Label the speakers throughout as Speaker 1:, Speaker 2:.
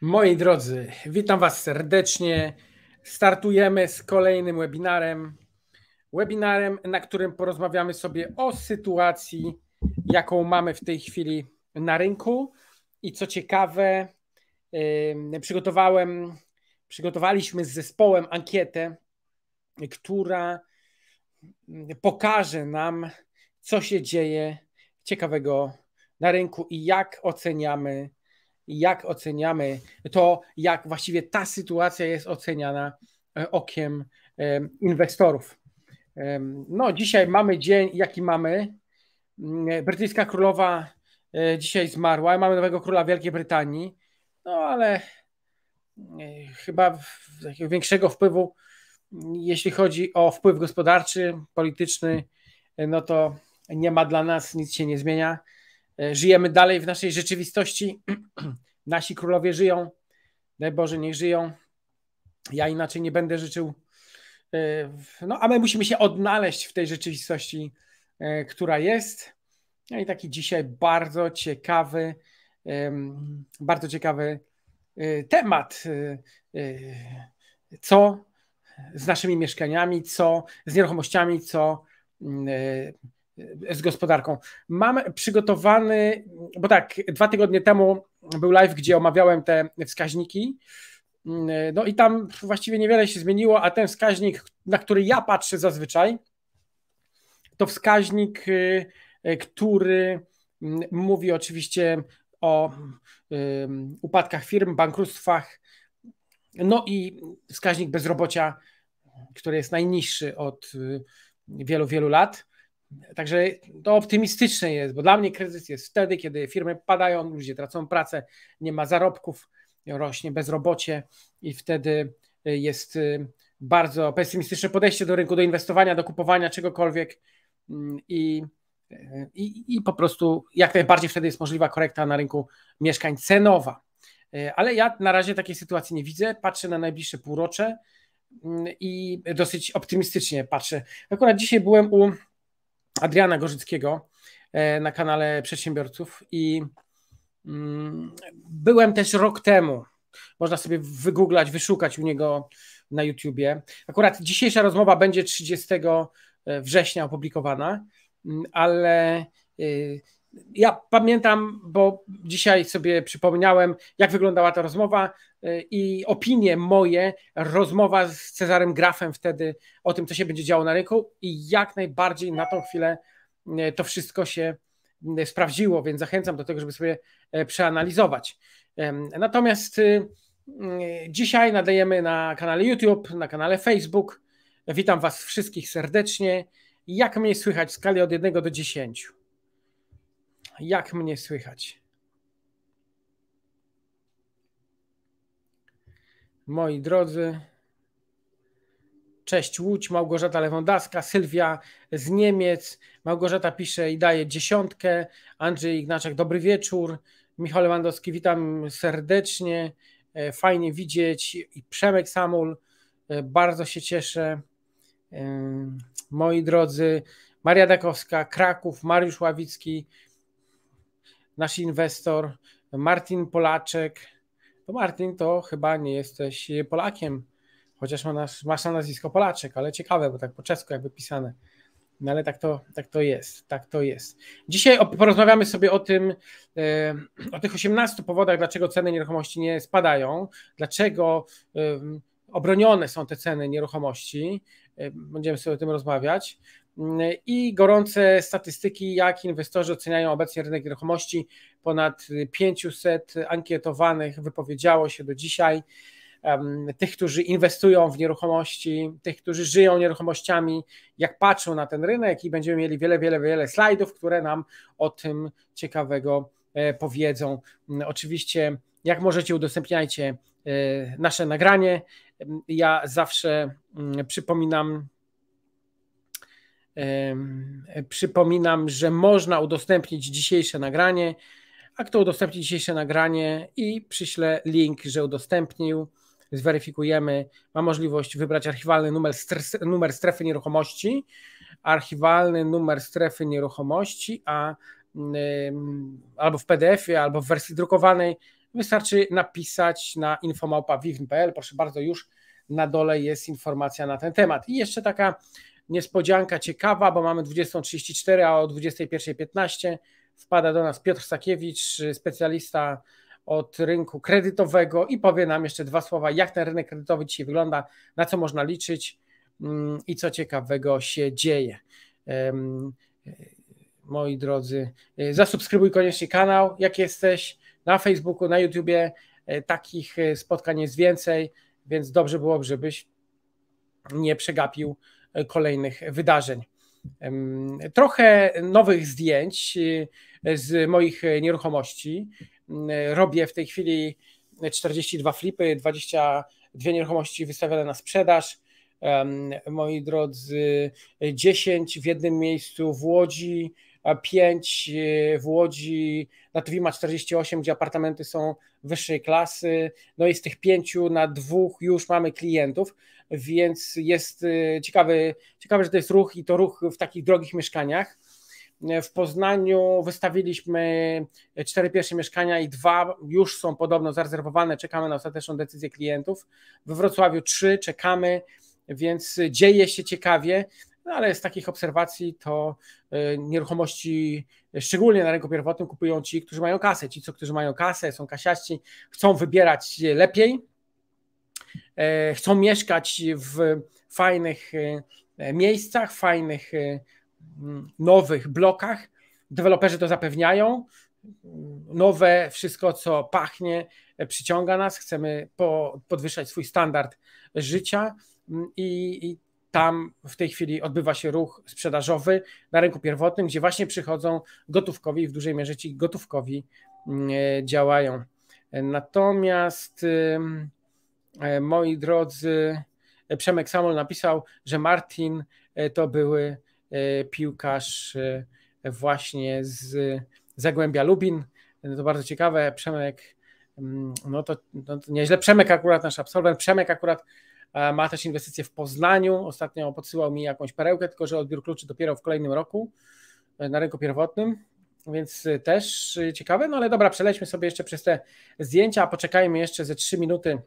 Speaker 1: Moi drodzy, witam Was serdecznie. Startujemy z kolejnym webinarem. Webinarem, na którym porozmawiamy sobie o sytuacji, jaką mamy w tej chwili na rynku. I co ciekawe, przygotowałem, przygotowaliśmy z zespołem ankietę, która mm, pokaże nam, co się dzieje ciekawego na rynku i jak oceniamy jak oceniamy to, jak właściwie ta sytuacja jest oceniana e, okiem e, inwestorów. E, no, dzisiaj mamy dzień, jaki mamy. Mm, brytyjska królowa dzisiaj zmarła, mamy nowego króla Wielkiej Brytanii, no ale chyba takiego większego wpływu, mm, jeśli chodzi o wpływ gospodarczy, polityczny, no to nie ma dla nas, nic się nie zmienia. E, żyjemy dalej w naszej rzeczywistości. Nasi królowie żyją. Daj Boże, niech żyją. Ja inaczej nie będę życzył. E, no, a my musimy się odnaleźć w tej rzeczywistości, e, która jest. No i taki dzisiaj bardzo ciekawy, bardzo ciekawy temat. Co z naszymi mieszkaniami, co z nieruchomościami, co mm, z gospodarką. Mam przygotowany, bo tak, dwa tygodnie temu był live, gdzie omawiałem te wskaźniki. No i tam właściwie niewiele się zmieniło, a ten wskaźnik, na który ja patrzę zazwyczaj, to wskaźnik, y, który mm, mówi oczywiście o upadkach firm, bankructwach, no i wskaźnik bezrobocia, który jest najniższy od y, wielu, wielu lat. Także to optymistyczne jest, bo dla mnie kryzys jest wtedy, kiedy firmy padają, ludzie tracą pracę, nie ma zarobków, rośnie bezrobocie i wtedy y, jest y, bardzo pesymistyczne podejście do rynku, do inwestowania, do kupowania czegokolwiek mm, i, y, i, i po prostu jak najbardziej wtedy jest możliwa korekta na rynku mieszkań cenowa. Ale ja na razie takiej sytuacji nie widzę. Patrzę na najbliższe półrocze mm, i dosyć optymistycznie patrzę. Akurat dzisiaj byłem u Adriana Gorzyckiego e, na kanale Przedsiębiorców i mm, byłem też rok temu. Można sobie wygooglać, wyszukać u niego na YouTubie. Akurat dzisiejsza rozmowa będzie 30 e, września opublikowana, mm, ale e, ja pamiętam, bo dzisiaj sobie przypomniałem, jak wyglądała ta rozmowa. Y, i opinie moje, rozmowa z Cezarem Grafem wtedy o tym, co się będzie działo na rynku i jak najbardziej na tą chwilę y, to wszystko się y, sprawdziło, więc zachęcam do tego, żeby sobie przeanalizować. Natomiast dzisiaj nadajemy na kanale YouTube, na kanale Facebook. Witam Was wszystkich serdecznie. Jak mnie słychać w skali od 1 do 10? Jak mnie słychać? moi drodzy. Cześć Łódź, Małgorzata Lewandowska, Sylwia z Niemiec. Małgorzata pisze i daje dziesiątkę. Andrzej Ignaczek, dobry wieczór. Michał Lewandowski, witam serdecznie. E, fajnie widzieć. I Przemek Samul, e, bardzo się cieszę. E, moi drodzy, Maria Dakowska, Kraków, Mariusz Ławicki, nasz inwestor, Martin Polaczek, to Martin, to chyba nie jesteś e, Polakiem, chociaż ma nas, masz na nazwisko Polaczek, ale ciekawe, bo tak po czesku jakby pisane. No ale tak to, tak to jest, tak to jest. Dzisiaj porozmawiamy sobie o tym, e, o tych 18 powodach, dlaczego ceny nieruchomości nie spadają, dlaczego obronione są te ceny nieruchomości, Y, będziemy sobie o tym rozmawiać. Y, I gorące statystyki, jak inwestorzy oceniają obecnie rynek nieruchomości. Ponad 500 ankietowanych wypowiedziało się do dzisiaj. Tych, którzy inwestują w nieruchomości, tych, którzy żyją nieruchomościami, jak patrzą na ten rynek, i będziemy mieli wiele, wiele, wiele slajdów, które nam o tym ciekawego e, powiedzą. Oczywiście, jak możecie, udostępniajcie Y, nasze nagranie. Ja zawsze mm, przypominam, przypominam, że można udostępnić dzisiejsze nagranie. A kto udostępni dzisiejsze nagranie i przyśle link, że udostępnił, zweryfikujemy, ma możliwość wybrać archiwalny numer, numer strefy nieruchomości, archiwalny numer strefy nieruchomości, a albo w PDF-ie, albo w wersji drukowanej Wystarczy napisać na infomałpa.wivn.pl, proszę bardzo, już na dole jest informacja na ten temat. I jeszcze taka niespodzianka ciekawa, bo mamy 20.34, a o 21.15 wpada do nas Piotr Sakiewicz, specjalista od rynku kredytowego i powie nam jeszcze dwa słowa, jak ten rynek kredytowy dzisiaj wygląda, na co można liczyć mm, i co ciekawego się dzieje. E, moi drodzy, e, zasubskrybuj koniecznie kanał, jak jesteś. Na Facebooku, na YouTubie e, takich e, spotkań jest więcej, więc dobrze byłoby, żebyś nie przegapił e, kolejnych wydarzeń. Trochę nowych zdjęć z moich nieruchomości. Robię w tej chwili 42 flipy, 22 nieruchomości wystawione na sprzedaż. Moi drodzy, 10 w jednym miejscu w Łodzi, 5 y, w Łodzi na TV 48, gdzie apartamenty są wyższej klasy. No i z tych pięciu na dwóch już mamy klientów, więc jest y, ciekawy, ciekawe że to jest ruch i to ruch w takich drogich mieszkaniach. W Poznaniu wystawiliśmy y, cztery pierwsze mieszkania i dwa już są podobno zarezerwowane. Czekamy na ostateczną decyzję klientów. We Wrocławiu trzy, czekamy, więc dzieje się ciekawie. No ale z takich obserwacji to e, nieruchomości, szczególnie na rynku pierwotnym, kupują ci, którzy mają kasę. Ci, co, którzy mają kasę, są kasiaści, chcą wybierać lepiej, e, chcą mieszkać w fajnych e, miejscach, fajnych nowych blokach. Deweloperzy to zapewniają. Nowe, wszystko co pachnie, przyciąga nas. Chcemy podwyższać swój standard życia. I, i tam w tej chwili odbywa się ruch sprzedażowy na rynku pierwotnym, gdzie właśnie przychodzą gotówkowi i w dużej mierze ci gotówkowi mm, e, działają. Natomiast e, moi drodzy, e, Przemek Samol napisał, że Martin to były piłkarz właśnie z Zagłębia Lubin. No to bardzo ciekawe. Przemek, no to, no to nieźle. Przemek akurat nasz absolwent. Przemek akurat E, ma też inwestycje w Poznaniu. Ostatnio podsyłał mi jakąś perełkę, tylko że odbiór kluczy dopiero w kolejnym roku e, na rynku pierwotnym, więc e, też ciekawe. No ale dobra, przelećmy sobie jeszcze przez te zdjęcia, a poczekajmy jeszcze ze 3 minuty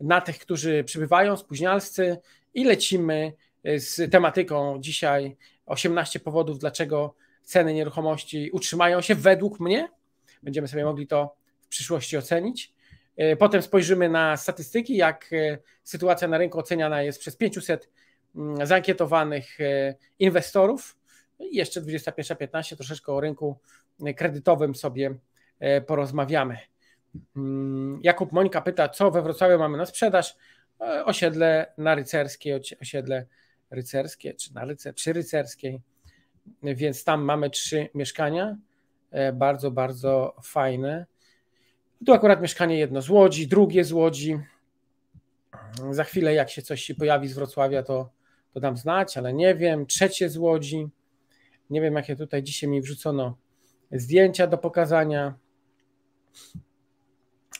Speaker 1: na tych, którzy przybywają, spóźnialscy i lecimy z tematyką dzisiaj 18 powodów, dlaczego ceny nieruchomości utrzymają się według mnie. Będziemy sobie mogli to w przyszłości ocenić. E, potem spojrzymy na statystyki, jak e, sytuacja na rynku oceniana jest przez 500 mm, zankietowanych e, inwestorów. No I jeszcze 21.15 troszeczkę o rynku kredytowym sobie porozmawiamy. Mm, Jakub Mońka pyta, co we Wrocławiu mamy na sprzedaż? Osiedle na rycerskie, osiedle rycerskie, czy na czy rycerskiej. Więc tam mamy trzy mieszkania, bardzo, bardzo fajne tu akurat mieszkanie jedno z Łodzi, drugie z Łodzi. Za chwilę, jak się coś się pojawi z Wrocławia, to, to dam znać, ale nie wiem. Trzecie z Łodzi. Nie wiem, jakie tutaj dzisiaj mi wrzucono zdjęcia do pokazania.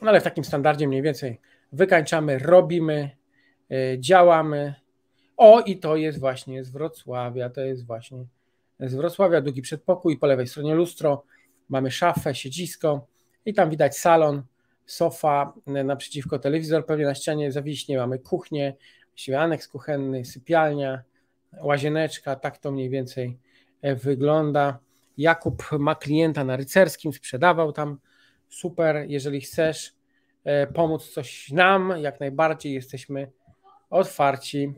Speaker 1: No ale w takim standardzie mniej więcej wykańczamy, robimy, y, działamy. O, i to jest właśnie z Wrocławia, to jest właśnie z Wrocławia, długi przedpokój, po lewej stronie lustro, mamy szafę, siedzisko, i tam widać salon, sofa e, naprzeciwko telewizor, pewnie na ścianie zawiśnie mamy kuchnię, właściwie aneks kuchenny, sypialnia, łazieneczka, tak to mniej więcej e, wygląda. Jakub ma klienta na rycerskim, sprzedawał tam, super, jeżeli chcesz e, pomóc coś nam, jak najbardziej jesteśmy otwarci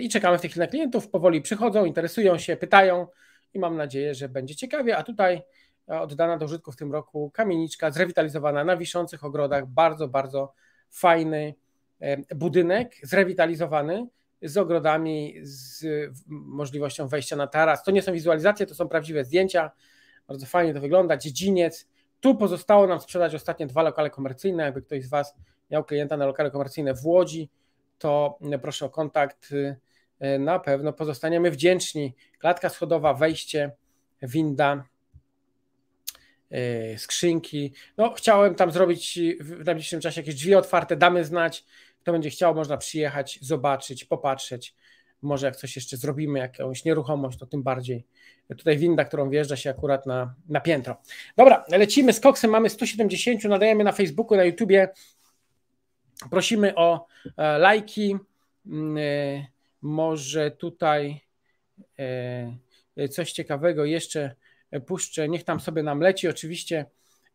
Speaker 1: i czekamy w tej chwili na klientów, powoli przychodzą, interesują się, pytają i mam nadzieję, że będzie ciekawie, a tutaj E, oddana do użytku w tym roku kamieniczka, zrewitalizowana na wiszących ogrodach. Bardzo, bardzo fajny e, budynek, zrewitalizowany z ogrodami, z możliwością wejścia na taras. To nie są wizualizacje, to są prawdziwe zdjęcia. Bardzo fajnie to wygląda. Dziedziniec. Tu pozostało nam sprzedać ostatnie dwa lokale komercyjne. Jakby ktoś z Was miał klienta na lokale komercyjne w Łodzi, to e, proszę o kontakt. Na pewno pozostaniemy wdzięczni. Klatka schodowa, wejście, winda, E, skrzynki. No, chciałem tam zrobić w najbliższym czasie jakieś drzwi otwarte, damy znać. Kto będzie chciał, można przyjechać, zobaczyć, popatrzeć. Może jak coś jeszcze zrobimy, jakąś nieruchomość, to tym bardziej. Tutaj winda, którą wjeżdża się akurat na, na piętro. Dobra, lecimy z koksem, mamy 170, nadajemy na Facebooku, na YouTubie. Prosimy o e, lajki. Mm, e, może tutaj coś ciekawego jeszcze puszczę, niech tam sobie nam leci. Oczywiście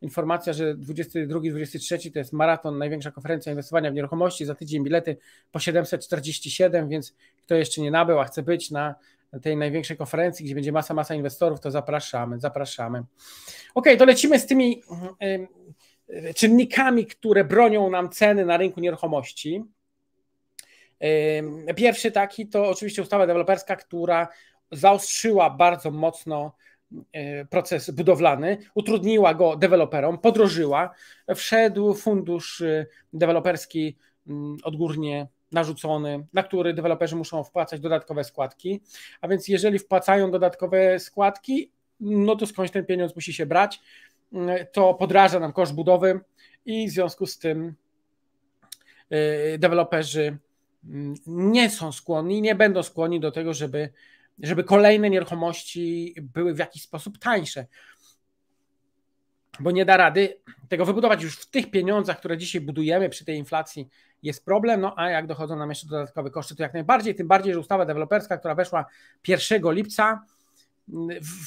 Speaker 1: informacja, że 22-23 to jest maraton, największa konferencja inwestowania w nieruchomości, za tydzień bilety po 747, więc kto jeszcze nie nabył, a chce być na tej największej konferencji, gdzie będzie masa, masa inwestorów, to zapraszamy, zapraszamy. Ok, to lecimy z tymi czynnikami, które bronią nam ceny na rynku nieruchomości. Pierwszy taki to oczywiście ustawa deweloperska, która zaostrzyła bardzo mocno E, proces budowlany, utrudniła go deweloperom, podrożyła, wszedł fundusz e, deweloperski mm, odgórnie narzucony, na który deweloperzy muszą wpłacać dodatkowe składki. A więc jeżeli wpłacają dodatkowe składki, no to skądś ten pieniądz musi się brać. Mm, to podraża nam koszt budowy i w związku z tym e, deweloperzy mm, nie są skłonni, nie będą skłonni do tego, żeby żeby kolejne nieruchomości były w jakiś sposób tańsze. Bo nie da rady tego wybudować już w tych pieniądzach, które dzisiaj budujemy przy tej inflacji, jest problem. No a jak dochodzą nam jeszcze dodatkowe koszty, to jak najbardziej. Tym bardziej, że ustawa deweloperska, która weszła 1 lipca,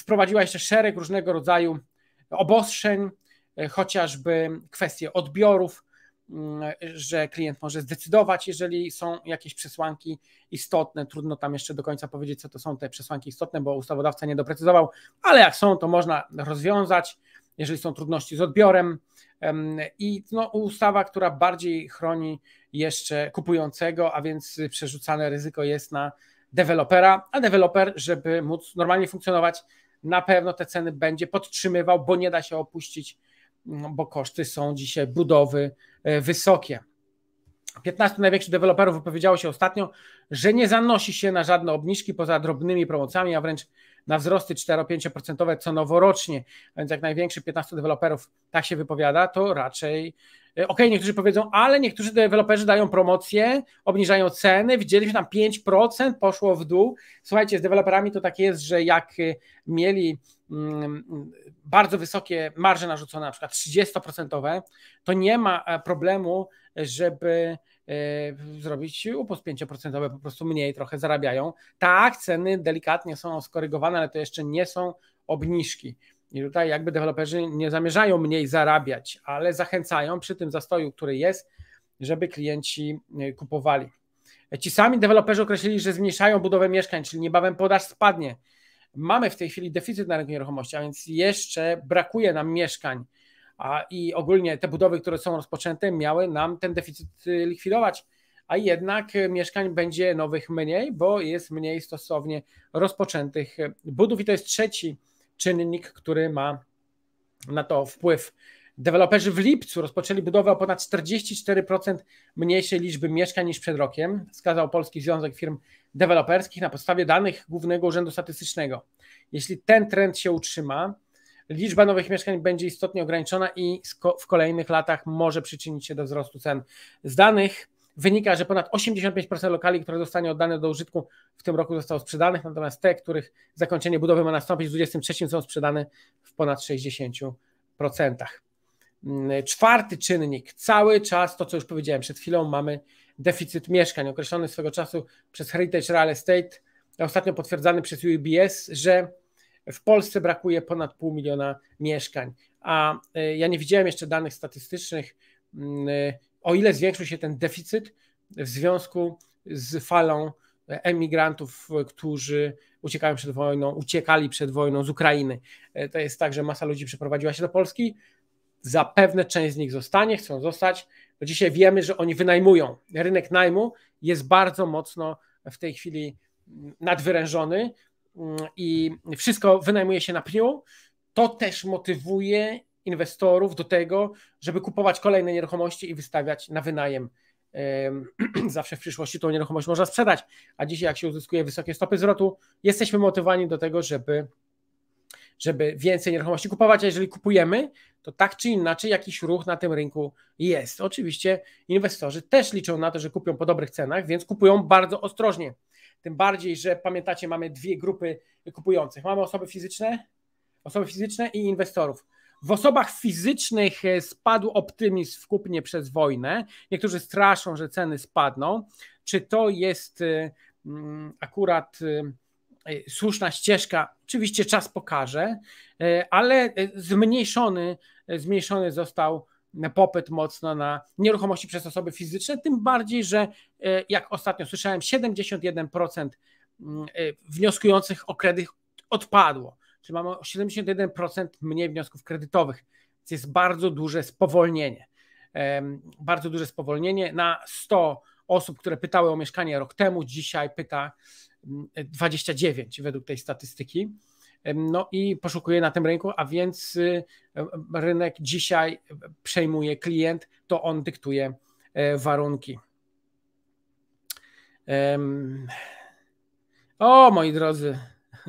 Speaker 1: wprowadziła jeszcze szereg różnego rodzaju obostrzeń, e, chociażby kwestie odbiorów Mm, że klient może zdecydować, jeżeli są jakieś przesłanki istotne. Trudno tam jeszcze do końca powiedzieć, co to są te przesłanki istotne, bo ustawodawca nie doprecyzował, ale jak są, to można rozwiązać, jeżeli są trudności z odbiorem. I no, ustawa, która bardziej chroni jeszcze kupującego, a więc przerzucane ryzyko jest na dewelopera, a deweloper, żeby móc normalnie funkcjonować, na pewno te ceny będzie podtrzymywał, bo nie da się opuścić no bo koszty są dzisiaj budowy e, wysokie. 15 największych deweloperów wypowiedziało się ostatnio, że nie zanosi się na żadne obniżki poza drobnymi promocjami, a wręcz na wzrosty 4-5% co noworocznie. Więc jak największy 15 deweloperów tak się wypowiada, to raczej E, OK, niektórzy powiedzą, ale niektórzy deweloperzy dają promocje, obniżają ceny, widzieliśmy tam 5%, poszło w dół. Słuchajcie, z deweloperami to tak jest, że jak y, mieli mm, bardzo wysokie marże narzucone, na przykład 30%, to nie ma e, problemu, żeby e, zrobić upust 5%, po prostu mniej trochę zarabiają. Tak, ceny delikatnie są skorygowane, ale to jeszcze nie są obniżki. I tutaj jakby deweloperzy nie zamierzają mniej zarabiać, ale zachęcają przy tym zastoju, który jest, żeby klienci e, kupowali. E, ci sami deweloperzy określili, że zmniejszają budowę mieszkań, czyli niebawem podaż spadnie. Mamy w tej chwili deficyt na rynku nieruchomości, a więc jeszcze brakuje nam mieszkań. A i ogólnie te budowy, które są rozpoczęte, miały nam ten deficyt e, likwidować. A jednak mieszkań będzie nowych mniej, bo jest mniej stosownie rozpoczętych budów. I to jest trzeci czynnik, który ma na to wpływ. Deweloperzy w lipcu rozpoczęli budowę o ponad 44% mniejszej liczby mieszkań niż przed rokiem, wskazał Polski Związek Firm Deweloperskich na podstawie danych Głównego Urzędu Statystycznego. Jeśli ten trend się utrzyma, liczba nowych mieszkań będzie istotnie ograniczona i w kolejnych latach może przyczynić się do wzrostu cen. Z danych wynika, że ponad 85% lokali, które zostanie oddane do użytku w tym roku zostało sprzedanych, natomiast te, których zakończenie budowy ma nastąpić w 2023 są sprzedane w ponad 60%. Mm, czwarty czynnik, cały czas to, co już powiedziałem przed chwilą, mamy deficyt mieszkań, określony swego czasu przez Heritage Real Estate, ostatnio potwierdzany przez UBS, że w Polsce brakuje ponad pół miliona mieszkań. A e, ja nie widziałem jeszcze danych statystycznych, mm, e, o ile zwiększył się ten deficyt w związku z falą emigrantów, którzy uciekają przed wojną, uciekali przed wojną z Ukrainy. E, to jest tak, że masa ludzi przeprowadziła się do Polski. Zapewne część z nich zostanie, chcą zostać. Dzisiaj wiemy, że oni wynajmują. Rynek najmu jest bardzo mocno w tej chwili mm, nadwyrężony mm, i wszystko wynajmuje się na pniu. To też motywuje inwestorów do tego, żeby kupować kolejne nieruchomości i wystawiać na wynajem. Zawsze w przyszłości tą nieruchomość można sprzedać, a dzisiaj, jak się uzyskuje wysokie stopy zwrotu, jesteśmy motywowani do tego, żeby, żeby więcej nieruchomości kupować. A jeżeli kupujemy, to tak czy inaczej jakiś ruch na tym rynku jest. Oczywiście inwestorzy też liczą na to, że kupią po dobrych cenach, więc kupują bardzo ostrożnie. Tym bardziej, że pamiętacie, mamy dwie grupy kupujących. Mamy osoby fizyczne, osoby fizyczne i inwestorów. W osobach fizycznych e, spadł optymizm w kupnie przez wojnę. Niektórzy straszą, że ceny spadną. Czy to jest e, mm, akurat e, słuszna ścieżka? Oczywiście czas pokaże, ale zmniejszony, zmniejszony został popyt mocno na nieruchomości przez osoby fizyczne, tym bardziej, że jak ostatnio słyszałem, 71% mm, wnioskujących o kredyt odpadło czyli mamy 71% mniej wniosków kredytowych, więc jest bardzo duże spowolnienie. Bardzo duże spowolnienie. Na 100 osób, które pytały o mieszkanie rok temu, dzisiaj pyta 29 mm, według tej statystyki. No i poszukuje na tym rynku, a więc y, y, rynek dzisiaj przejmuje klient, to on dyktuje e, warunki. O, moi drodzy,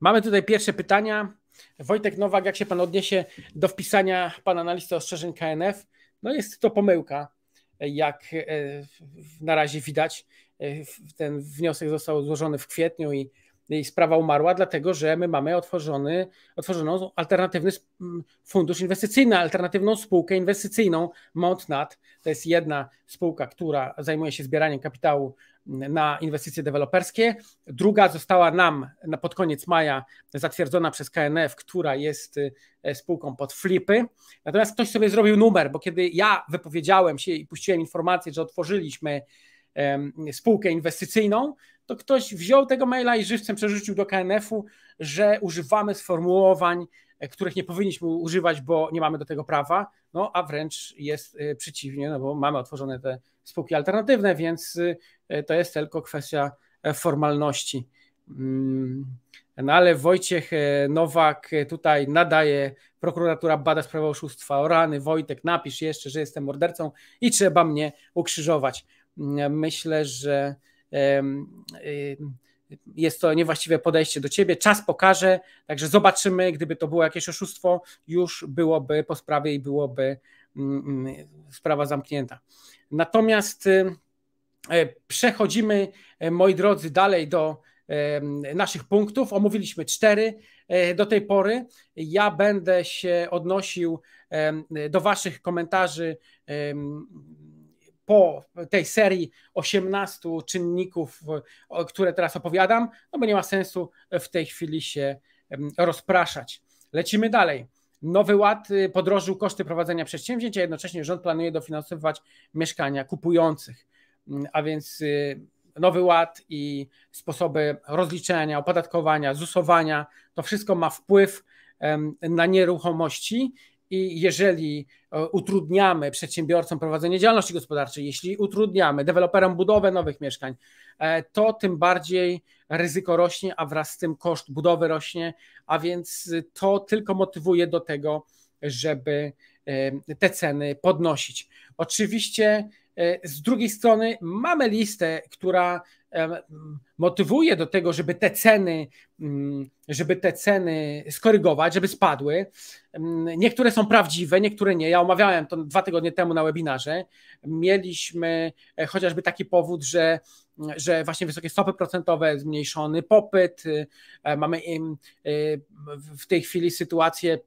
Speaker 1: Mamy tutaj pierwsze pytania. Wojtek Nowak, jak się pan odniesie do wpisania pana na listę ostrzeżeń KNF? No jest to pomyłka, jak e, na razie widać. E, ten wniosek został złożony w kwietniu i, i sprawa umarła, dlatego że my mamy otworzony, otworzoną alternatywny fundusz inwestycyjny, alternatywną spółkę inwestycyjną Montnat. Nat. To jest jedna spółka, która zajmuje się zbieraniem kapitału na inwestycje deweloperskie. Druga została nam na pod koniec maja zatwierdzona przez KNF, która jest e, spółką pod flipy. Natomiast ktoś sobie zrobił numer, bo kiedy ja wypowiedziałem się i puściłem informację, że otworzyliśmy spółkę inwestycyjną, to ktoś wziął tego maila i żywcem przerzucił do KNF-u, że używamy sformułowań, e, których nie powinniśmy używać, bo nie mamy do tego prawa, no a wręcz jest e, przeciwnie, no bo mamy otworzone te spółki alternatywne, więc E, to jest tylko kwestia e, formalności. Mm, no ale Wojciech e, Nowak tutaj nadaje, prokuratura bada sprawę oszustwa. O rany, Wojtek, napisz jeszcze, że jestem mordercą i trzeba mnie ukrzyżować. Mm, myślę, że jest to niewłaściwe podejście do ciebie. Czas pokaże, także zobaczymy. Gdyby to było jakieś oszustwo, już byłoby po sprawie i byłoby mm, sprawa zamknięta. Natomiast y, E, przechodzimy, e, moi drodzy, dalej do e, naszych punktów. Omówiliśmy cztery do tej pory. Ja będę się odnosił do Waszych komentarzy po tej serii 18 czynników, które teraz opowiadam, no bo nie ma sensu w tej chwili się rozpraszać. Lecimy dalej. Nowy Ład y, podrożył koszty prowadzenia przedsięwzięcia, jednocześnie rząd planuje dofinansowywać mieszkania kupujących. Mm, a więc y, Nowy Ład i sposoby rozliczenia, opodatkowania, zusowania, to wszystko ma wpływ na nieruchomości i jeżeli e, utrudniamy przedsiębiorcom prowadzenie działalności gospodarczej, jeśli utrudniamy deweloperom budowę nowych mieszkań, e, to tym bardziej ryzyko rośnie, a wraz z tym koszt budowy rośnie, a więc y, to tylko motywuje do tego, żeby te ceny podnosić. Oczywiście E, z drugiej strony mamy listę, która motywuje do tego, żeby te ceny, mm, żeby te ceny skorygować, żeby spadły. Niektóre są prawdziwe, niektóre nie. Ja omawiałem to dwa tygodnie temu na webinarze. Mieliśmy e, chociażby taki powód, że, że właśnie wysokie stopy procentowe, zmniejszony popyt. E, mamy w tej chwili sytuację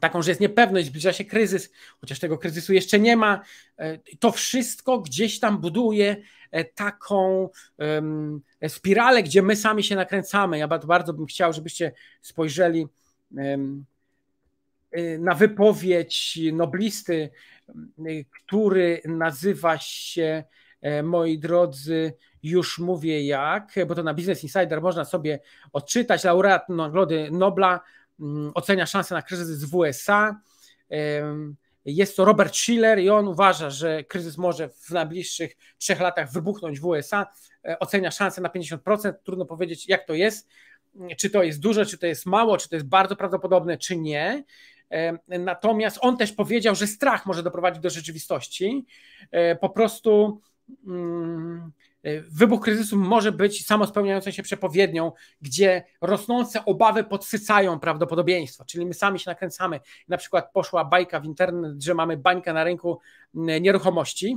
Speaker 1: taką, że jest niepewność, zbliża się kryzys, chociaż tego kryzysu jeszcze nie ma. E, to wszystko gdzieś tam buduje e, taką spiralę, gdzie my sami się nakręcamy. Ja bardzo bym chciał, żebyście spojrzeli e, na wypowiedź noblisty, który nazywa się, moi drodzy, już mówię jak, bo to na Business Insider można sobie odczytać, laureat Nagrody Nobla Mm, ocenia szansę na kryzys z USA. Jest to Robert Schiller i on uważa, że kryzys może w najbliższych trzech latach wybuchnąć w USA. E, ocenia szansę na 50%. Trudno powiedzieć, jak to jest. Mm, czy to jest dużo, czy to jest mało, czy to jest bardzo prawdopodobne, czy nie. Natomiast on też powiedział, że strach może doprowadzić do rzeczywistości. E, po prostu. Hmm, E, wybuch kryzysu może być samospełniającą się przepowiednią, gdzie rosnące obawy podsycają prawdopodobieństwo, czyli my sami się nakręcamy. Na przykład poszła bajka w internet, że mamy bańkę na rynku nieruchomości,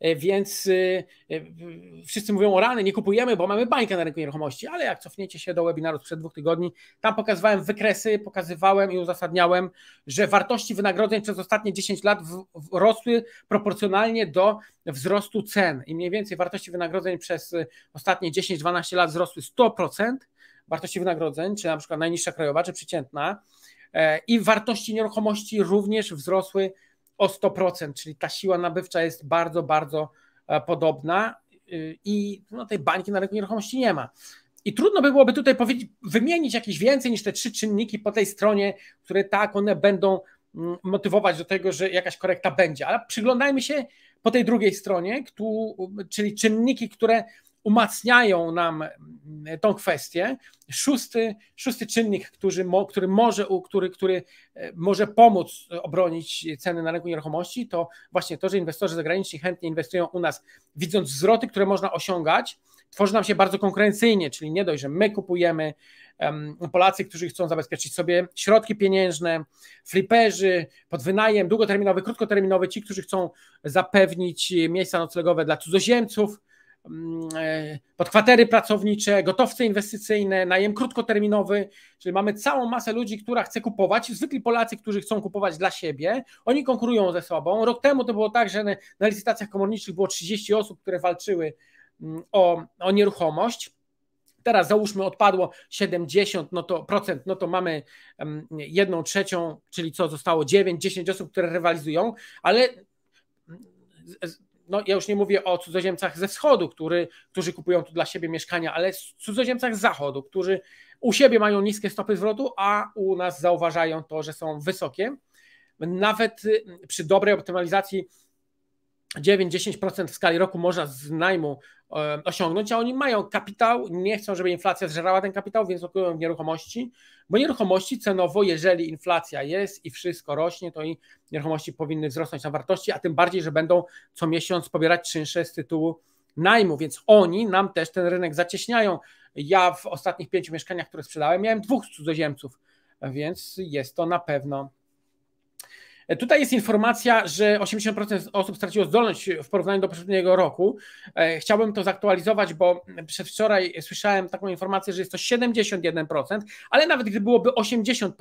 Speaker 1: E, więc y, e, wszyscy mówią o rany, nie kupujemy, bo mamy bańkę na rynku nieruchomości, ale jak cofniecie się do webinaru sprzed dwóch tygodni, tam pokazywałem wykresy, pokazywałem i uzasadniałem, że wartości wynagrodzeń przez ostatnie 10 lat rosły proporcjonalnie do wzrostu cen i mniej więcej wartości wynagrodzeń przez y, ostatnie 10-12 lat wzrosły 100%, wartości wynagrodzeń, czy na przykład najniższa krajowa, czy przeciętna, e, i wartości nieruchomości również wzrosły o 100%, czyli ta siła nabywcza jest bardzo, bardzo e, podobna y, i no, tej bańki na rynku nieruchomości nie ma. I trudno by byłoby tutaj wymienić jakieś więcej niż te trzy czynniki po tej stronie, które tak one będą mm, motywować do tego, że jakaś korekta będzie. Ale przyglądajmy się po tej drugiej stronie, czyli czynniki, które umacniają nam mm, tą kwestię. Szósty, szósty czynnik, który, który, może, który, który e, może pomóc obronić ceny na rynku nieruchomości, to właśnie to, że inwestorzy zagraniczni chętnie inwestują u nas, widząc zwroty, które można osiągać. Tworzy nam się bardzo konkurencyjnie, czyli nie dość, że my kupujemy, Polacy, którzy chcą zabezpieczyć sobie środki pieniężne, fliperzy, pod wynajem, długoterminowy, krótkoterminowy, ci, którzy chcą zapewnić miejsca noclegowe dla cudzoziemców, Mm, e, podkwatery pracownicze, gotowce inwestycyjne, najem krótkoterminowy, czyli mamy całą masę ludzi, która chce kupować. Zwykli Polacy, którzy chcą kupować dla siebie, oni konkurują ze sobą. Rok temu to było tak, że na licytacjach komorniczych było 30 osób, które walczyły mm, o, o nieruchomość. Teraz załóżmy odpadło 70 no to procent, no to mamy mm, jedną trzecią, czyli co zostało 9, 10 osób, które rywalizują, ale no ja już nie mówię o cudzoziemcach ze wschodu, który, którzy kupują tu dla siebie mieszkania, ale cudzoziemcach z zachodu, którzy u siebie mają niskie stopy zwrotu, a u nas zauważają to, że są wysokie. Nawet przy dobrej optymalizacji 9-10% w skali roku można z najmu e, osiągnąć, a oni mają kapitał, nie chcą, żeby inflacja zżerała ten kapitał, więc lokują w nieruchomości, bo nieruchomości cenowo, jeżeli inflacja jest i wszystko rośnie, to i nieruchomości powinny wzrosnąć na wartości, a tym bardziej, że będą co miesiąc pobierać czynsze z tytułu najmu, więc oni nam też ten rynek zacieśniają. Ja w ostatnich pięciu mieszkaniach, które sprzedałem, miałem dwóch cudzoziemców, więc jest to na pewno E, tutaj jest informacja, że 80% osób straciło zdolność w porównaniu do poprzedniego roku. E, chciałbym to zaktualizować, bo przedwczoraj słyszałem taką informację, że jest to 71%, ale nawet gdy byłoby 80%,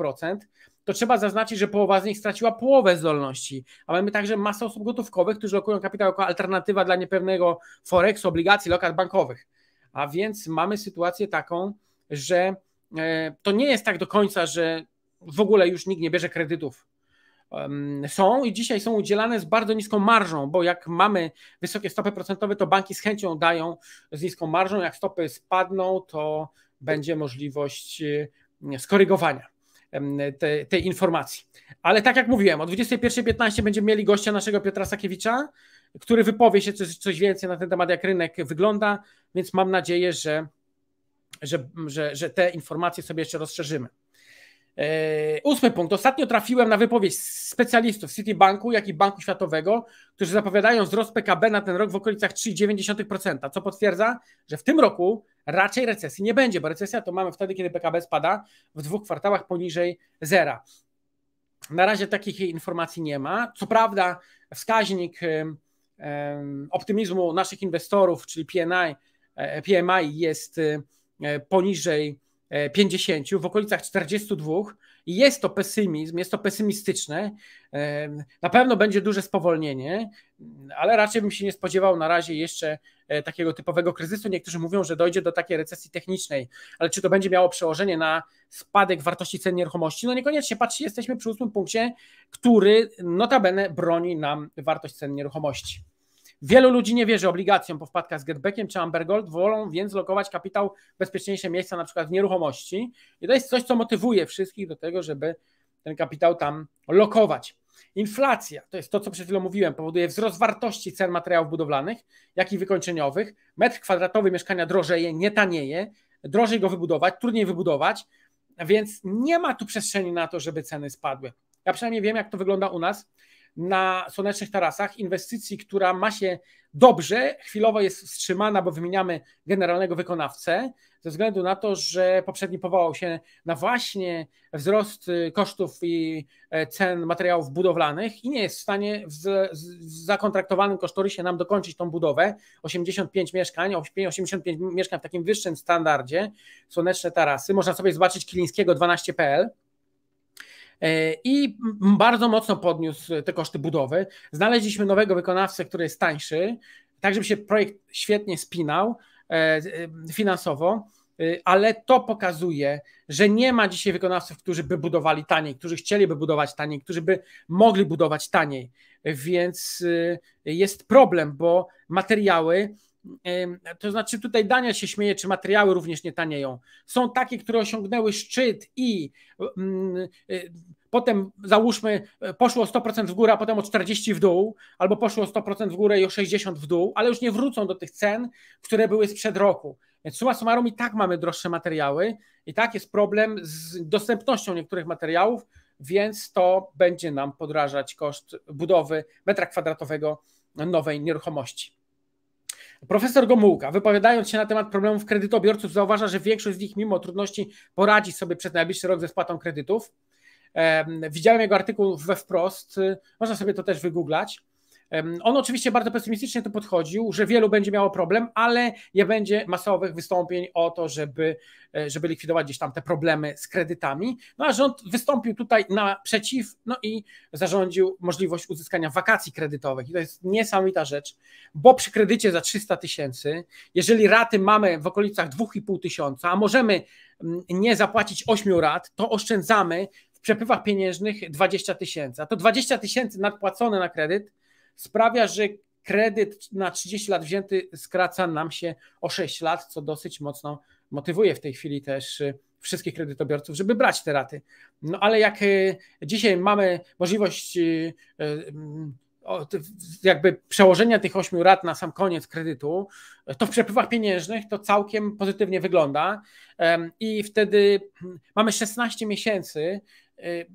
Speaker 1: to trzeba zaznaczyć, że połowa z nich straciła połowę zdolności. A mamy także masę osób gotówkowych, którzy lokują kapitał jako alternatywa dla niepewnego foreksu, obligacji, lokat bankowych. A więc mamy sytuację taką, że e, to nie jest tak do końca, że w ogóle już nikt nie bierze kredytów są i dzisiaj są udzielane z bardzo niską marżą, bo jak mamy wysokie stopy procentowe, to banki z chęcią dają z niską marżą. Jak stopy spadną, to będzie możliwość e, skorygowania tej informacji. Ale tak jak mówiłem, o 21.15 będziemy mieli gościa naszego Piotra Sakiewicza, który wypowie się coś, coś więcej na ten temat, jak rynek wygląda, więc mam nadzieję, że, że, że, że te informacje sobie jeszcze rozszerzymy. E, ósmy punkt. Ostatnio trafiłem na wypowiedź specjalistów Citibanku, jak i Banku Światowego, którzy zapowiadają wzrost PKB na ten rok w okolicach 3,9%, co potwierdza, że w tym roku raczej recesji nie będzie, bo recesja to mamy wtedy, kiedy PKB spada w dwóch kwartałach poniżej zera. Na razie takich informacji nie ma. Co prawda, wskaźnik y, y, optymizmu naszych inwestorów, czyli PMI, e, PMI jest y, poniżej 50, e, w okolicach 42 i jest to pesymizm, jest to pesymistyczne. E, na pewno będzie duże spowolnienie, ale raczej bym się nie spodziewał na razie jeszcze e, takiego typowego kryzysu. Niektórzy mówią, że dojdzie do takiej recesji technicznej, ale czy to będzie miało przełożenie na spadek wartości cen nieruchomości? No niekoniecznie. Patrzcie, jesteśmy przy ósmym punkcie, który notabene broni nam wartość cen nieruchomości. Wielu ludzi nie wierzy obligacjom po wpadkach z getbackiem czy ambergold, wolą więc lokować kapitał w bezpieczniejsze miejsca, na przykład w nieruchomości. I to jest coś, co motywuje wszystkich do tego, żeby ten kapitał tam lokować. Inflacja, to jest to, co przed chwilą mówiłem, powoduje wzrost wartości cen materiałów budowlanych, jak i wykończeniowych. Metr kwadratowy mieszkania drożeje, nie tanieje, drożej go wybudować, trudniej wybudować, więc nie ma tu przestrzeni na to, żeby ceny spadły. Ja przynajmniej wiem, jak to wygląda u nas na słonecznych tarasach, inwestycji, która ma się dobrze, chwilowo jest wstrzymana, bo wymieniamy generalnego wykonawcę, ze względu na to, że poprzedni powołał się na właśnie wzrost y, kosztów i e, cen materiałów budowlanych i nie jest w stanie w, zakontraktowanym kosztorysie nam dokończyć tą budowę. 85 mieszkań, 85 mieszkań w takim wyższym standardzie, słoneczne tarasy. Można sobie zobaczyć Kilińskiego 12.pl, E, i bardzo mocno podniósł te koszty budowy. Znaleźliśmy nowego wykonawcę, który jest tańszy, tak żeby się projekt świetnie spinał e, e, finansowo ale to pokazuje, że nie ma dzisiaj wykonawców, którzy by budowali taniej, którzy chcieliby budować taniej, którzy by mogli budować taniej. Więc jest problem, bo materiały to znaczy, tutaj Dania się śmieje, czy materiały również nie tanieją. Są takie, które osiągnęły szczyt i y, potem załóżmy poszło 100% w górę, a potem o 40 w dół, albo poszło 100% w górę i o 60 w dół, ale już nie wrócą do tych cen, które były sprzed roku. Więc suma summarum i tak mamy droższe materiały i tak jest problem z dostępnością niektórych materiałów, więc to będzie nam podrażać koszt budowy metra kwadratowego nowej nieruchomości. Profesor Gomułka, wypowiadając się na temat problemów kredytobiorców, zauważa, że większość z nich mimo trudności poradzi sobie przez najbliższy rok ze spłatą kredytów. Widziałem jego artykuł we wprost, można sobie to też wygooglać. On oczywiście bardzo pesymistycznie to podchodził, że wielu będzie miało problem, ale nie będzie masowych wystąpień o to, żeby, e, żeby likwidować gdzieś tam te problemy z kredytami. No a rząd wystąpił tutaj naprzeciw, no i zarządził możliwość uzyskania wakacji kredytowych. I to jest niesamowita rzecz, bo przy kredycie za 300 tysięcy, jeżeli raty mamy w okolicach 2,5 tysiąca, a możemy mm, nie zapłacić 8 rat, to oszczędzamy w przepływach pieniężnych 20 tysięcy. A to 20 tysięcy nadpłacone na kredyt sprawia, że kredyt na 30 lat wzięty skraca nam się o 6 lat, co dosyć mocno motywuje w tej chwili też y, wszystkich kredytobiorców, żeby brać te raty. No ale jak y, dzisiaj mamy możliwość y, mm, jakby przełożenia tych 8 rat na sam koniec kredytu, to w przepływach pieniężnych to całkiem pozytywnie wygląda i wtedy mm, mamy 16 miesięcy Y,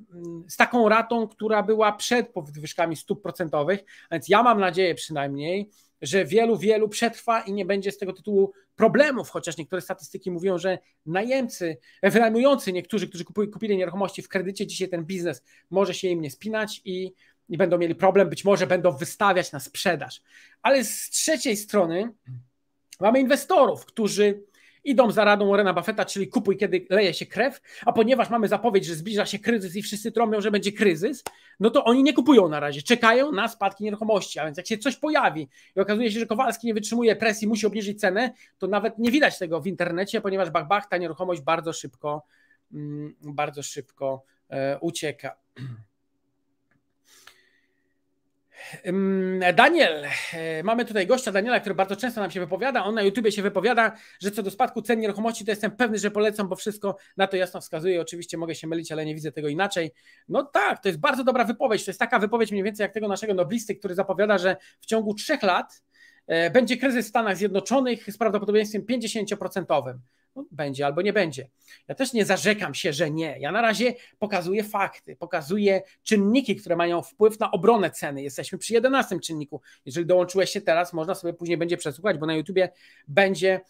Speaker 1: z taką ratą, która była przed podwyżkami stóp procentowych, więc ja mam nadzieję przynajmniej, że wielu, wielu przetrwa i nie będzie z tego tytułu problemów, chociaż niektóre statystyki mówią, że najemcy, wynajmujący niektórzy, którzy kupili nieruchomości w kredycie, dzisiaj ten biznes może się im nie spinać i, i będą mieli problem, być może będą wystawiać na sprzedaż. Ale z trzeciej strony mamy inwestorów, którzy idą za radą Warrena Buffetta, czyli kupuj, kiedy leje się krew, a ponieważ mamy zapowiedź, że zbliża się kryzys i wszyscy trąbią, że będzie kryzys, no to oni nie kupują na razie, czekają na spadki nieruchomości, a więc jak się coś pojawi i okazuje się, że Kowalski nie wytrzymuje presji, musi obniżyć cenę, to nawet nie widać tego w internecie, ponieważ bach, bach ta nieruchomość bardzo szybko, mm, bardzo szybko e, ucieka. Daniel, e, mamy tutaj gościa Daniela, który bardzo często nam się wypowiada. On na YouTubie się wypowiada, że co do spadku cen nieruchomości, to jestem pewny, że polecam, bo wszystko na to jasno wskazuje. Oczywiście mogę się mylić, ale nie widzę tego inaczej. No tak, to jest bardzo dobra wypowiedź. To jest taka wypowiedź mniej więcej jak tego naszego noblisty, który zapowiada, że w ciągu trzech lat e, będzie kryzys w Stanach Zjednoczonych z prawdopodobieństwem 50% będzie albo nie będzie. Ja też nie zarzekam się, że nie. Ja na razie pokazuję fakty, pokazuję czynniki, które mają wpływ na obronę ceny. Jesteśmy przy 11 czynniku. Jeżeli dołączyłeś się teraz, można sobie później będzie przesłuchać, bo na YouTubie będzie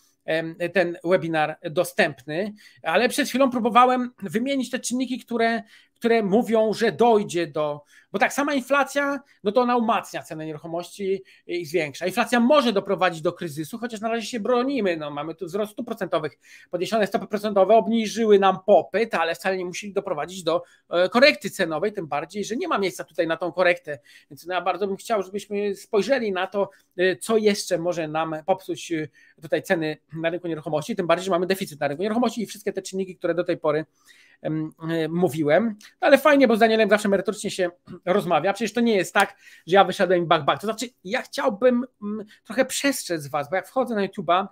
Speaker 1: ten webinar dostępny, ale przed chwilą próbowałem wymienić te czynniki, które, które mówią, że dojdzie do. Bo tak, sama inflacja, no to ona umacnia cenę nieruchomości i zwiększa. Inflacja może doprowadzić do kryzysu, chociaż na razie się bronimy. No, mamy tu wzrost stóp procentowych, podniesione stopy procentowe obniżyły nam popyt, ale wcale nie musieli doprowadzić do e, korekty cenowej, tym bardziej, że nie ma miejsca tutaj na tą korektę. Więc no, ja bardzo bym chciał, żebyśmy spojrzeli na to, e, co jeszcze może nam popsuć e, tutaj ceny na rynku nieruchomości, tym bardziej, że mamy deficyt na rynku nieruchomości i wszystkie te czynniki, które do tej pory E, mówiłem. No ale fajnie, bo z Danielem zawsze merytorycznie się rozmawia. Przecież to nie jest tak, że ja wyszedłem i bak, bak. To znaczy, ja chciałbym mm, trochę przestrzec Was, bo jak wchodzę na YouTube'a,